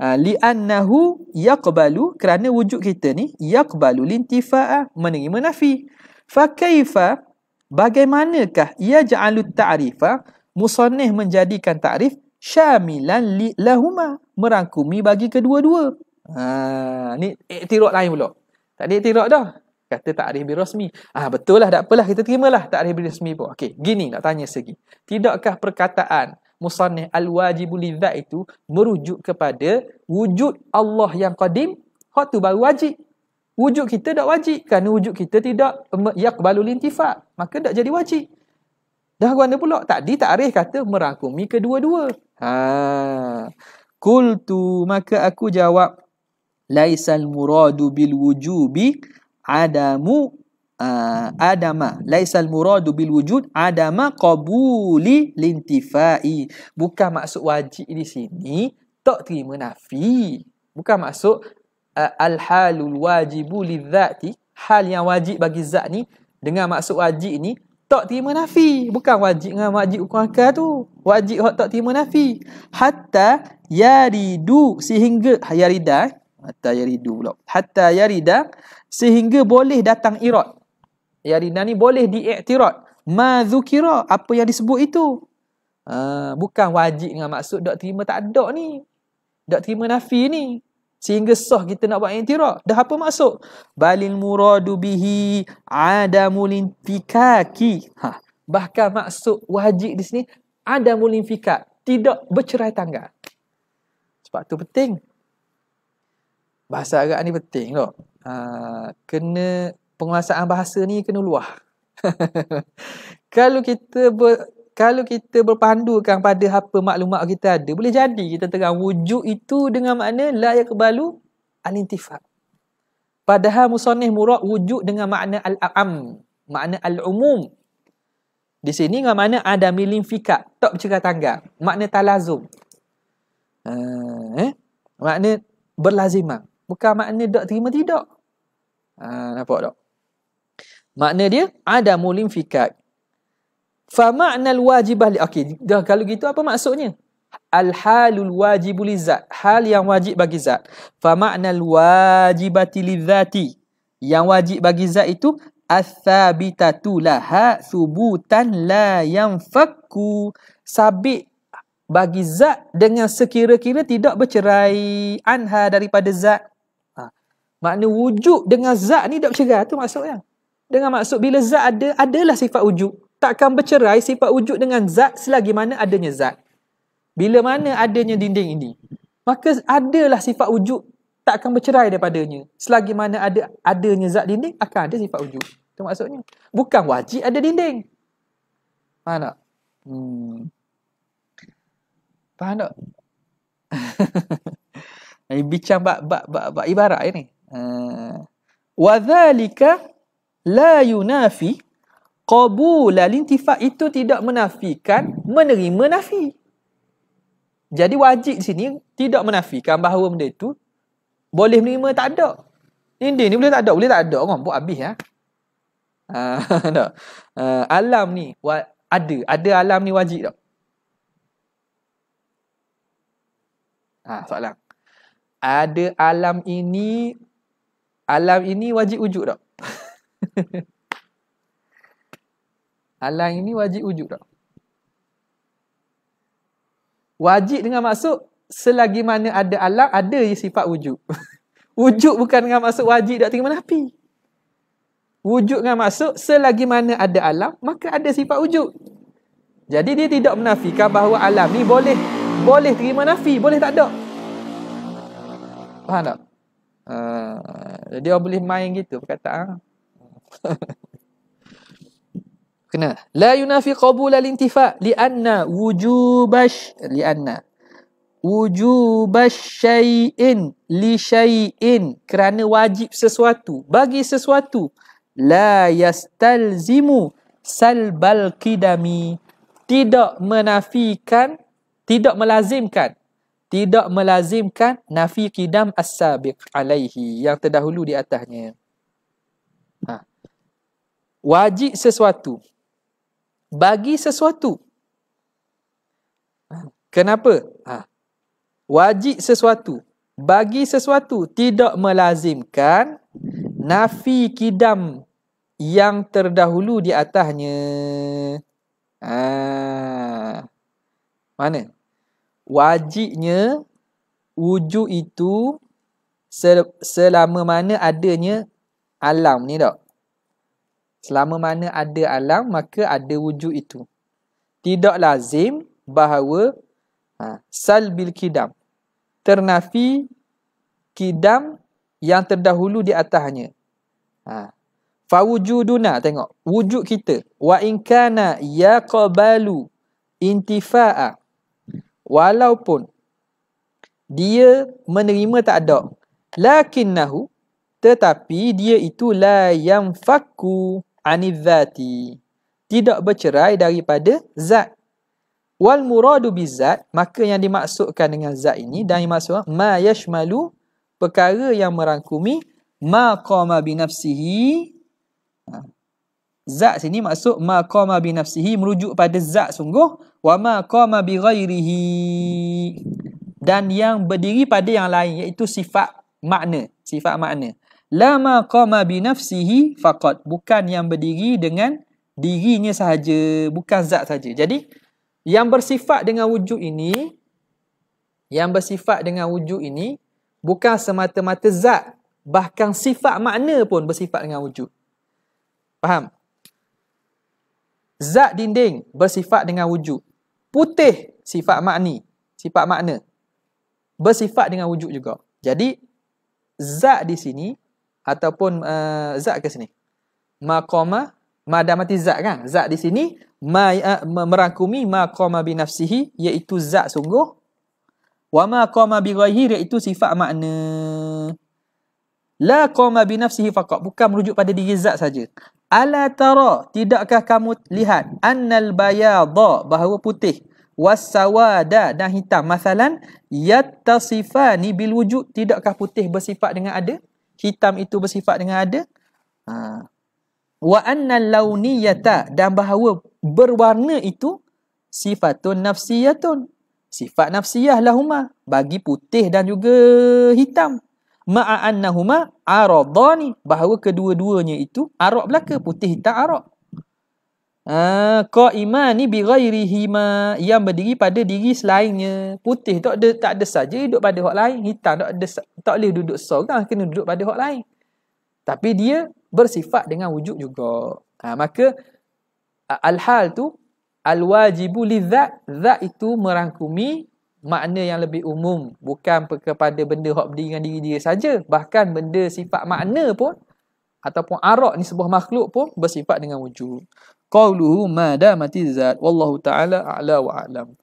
uh, ha, li annahu yaqbalu kerana wujud kita ni yaqbalu lintifaa menerima nafi fa kaifa bagaimanakah ia ja'alu ta'rifa musannih menjadikan ta'rif syamilan li lahuma merangkumi bagi kedua-dua ha ni iktirad lain pula tak ada iktirad dah kata ta'rif bi rasmi ah betul lah tak apalah kita terimalah ta'rif bi rasmi pun okey gini nak tanya segi tidakkah perkataan musannih al-wajibul lidzat itu merujuk kepada wujud Allah yang qadim, hak tu baru wajib. Wujud kita tak wajib kerana wujud kita tidak yaqbalul intifa, maka tak jadi wajib. Dah guna pula tadi takrif kata merangkumi kedua-dua. Ha. Qultu maka aku jawab laisal muradu bil wujubi adamu uh, adama laisal muradu bil wujud adama qabuli lintifai bukan maksud wajib di sini tak terima nafi bukan maksud uh, ah, al halul wajibu lidzati hal yang wajib bagi zat ni dengan maksud wajib ni tak terima nafi bukan wajib dengan wajib hukum akal tu wajib hak tak terima nafi hatta yaridu sehingga ha, yarida hatta yaridu pula hatta yarida sehingga boleh datang irad Yarina nani boleh diiktirat. Ma zukira. Apa yang disebut itu. Uh, bukan wajib dengan maksud dak terima tak ada ni. Dak terima nafi ni. Sehingga sah kita nak buat iktirat. Dah apa maksud? Balil muradu bihi adamul intikaki. Ha. Bahkan maksud wajib di sini adamul infikat. Tidak bercerai tangga. Sebab tu penting. Bahasa Arab ni penting tu. Uh, ha, kena penguasaan bahasa ni kena luah. kalau kita ber, kalau kita berpandukan pada apa maklumat kita ada, boleh jadi kita terang wujud itu dengan makna la yakbalu al-intifaq. Padahal musannif murad wujud dengan makna al-am, makna al-umum. Di sini dengan makna ada milim fikat, tak bercakap tangga, makna talazum. Uh, eh? Makna berlazimah. Bukan makna tak terima tidak. Uh, nampak tak? Makna dia adamul infikak. Fa ma'nal wajibah li okey dah kalau gitu apa maksudnya? Al halul wajibu li zat. Hal yang wajib bagi zat. Fa ma'nal wajibati li zati. Yang wajib bagi zat itu as-sabitatu laha thubutan la yanfakku. Sabit bagi zat dengan sekira-kira tidak bercerai anha daripada zat. Ha. Makna wujud dengan zat ni tak bercerai tu maksudnya. Dengan maksud bila zat ada, adalah sifat wujud. Takkan bercerai sifat wujud dengan zat selagi mana adanya zat. Bila mana adanya dinding ini. Maka adalah sifat wujud takkan bercerai daripadanya. Selagi mana ada adanya zat dinding, akan ada sifat wujud. Itu maksudnya. Bukan wajib ada dinding. Faham tak? Hmm. Faham tak? Bicam bak, bak, bak, bak ibarat ini. Hmm. Ha. Wadhalika la yunafi qabula lintifa itu tidak menafikan menerima nafi jadi wajib di sini tidak menafikan bahawa benda itu boleh menerima tak ada ini ni boleh tak ada boleh tak ada orang buat habis ya ah tak ah, alam ni ada ada alam ni wajib tak ha, soalan ada alam ini alam ini wajib wujud tak Alang ini wajib wujud tak? Wajib dengan maksud selagi mana ada alang, ada sifat wujud. wujud bukan dengan maksud wajib tak terima nafi. Wujud dengan maksud selagi mana ada alam, maka ada sifat wujud. Jadi dia tidak menafikan bahawa alam ni boleh boleh terima nafi, boleh tak ada. Faham tak? Uh, jadi orang boleh main gitu perkataan. Ha? kena la yunafi qabul al intifa li anna wujubash li anna wujubash shay'in li shay'in kerana wajib sesuatu bagi sesuatu la yastalzimu salbal qidami tidak menafikan tidak melazimkan tidak melazimkan nafi qidam as-sabiq alaihi yang terdahulu di atasnya wajib sesuatu bagi sesuatu kenapa ha. wajib sesuatu bagi sesuatu tidak melazimkan nafi kidam yang terdahulu di atasnya ha. mana wajibnya wujud itu selama mana adanya alam ni tak Selama mana ada alam, maka ada wujud itu. Tidak lazim bahawa ha, bil kidam. Ternafi kidam yang terdahulu di atasnya. Ha. Fawujuduna, tengok. Wujud kita. Wa inkana yaqabalu intifa'a. Walaupun dia menerima tak ada. Lakinnahu tetapi dia itulah yang faku anizati tidak bercerai daripada zat wal muradu bizat maka yang dimaksudkan dengan zat ini dan yang dimaksudkan ma yashmalu perkara yang merangkumi ma qama binafsihi ha. zat sini maksud ma qama binafsihi merujuk pada zat sungguh wa ma qama bighairihi dan yang berdiri pada yang lain iaitu sifat makna sifat makna lama qama bi nafsihi faqat bukan yang berdiri dengan dirinya sahaja bukan zat saja jadi yang bersifat dengan wujud ini yang bersifat dengan wujud ini bukan semata-mata zat bahkan sifat makna pun bersifat dengan wujud faham zat dinding bersifat dengan wujud putih sifat makni sifat makna bersifat dengan wujud juga jadi zat di sini ataupun uh, zat ke sini? Maqama madamati zat kan? Zat di sini ma, uh, eh, merangkumi maqama binafsihi iaitu zat sungguh. Wa maqama bighairihi iaitu sifat makna. La qama binafsihi faqat bukan merujuk pada diri zat saja. Ala tara tidakkah kamu lihat annal bayadha bahawa putih wasawada dan hitam Masalan yattasifani bil wujud tidakkah putih bersifat dengan ada hitam itu bersifat dengan ada ha. wa anna launiyata dan bahawa berwarna itu sifatun nafsiyatun sifat nafsiyah lahuma bagi putih dan juga hitam ma'a annahuma aradani bahawa kedua-duanya itu arab belaka putih hitam arab kau ah, iman ni bighairihi ma yang berdiri pada diri selainnya. Putih tak ada tak ada saja duduk pada hak lain, hitam tak ada tak boleh duduk seorang ah, kena duduk pada hak lain. Tapi dia bersifat dengan wujud juga. Ha, maka al-hal tu al-wajibu lizat zat itu merangkumi makna yang lebih umum bukan kepada benda hak berdiri dengan diri dia saja bahkan benda sifat makna pun ataupun arak ni sebuah makhluk pun bersifat dengan wujud. قوله ما دامت الذات والله تعالى أعلى وأعلم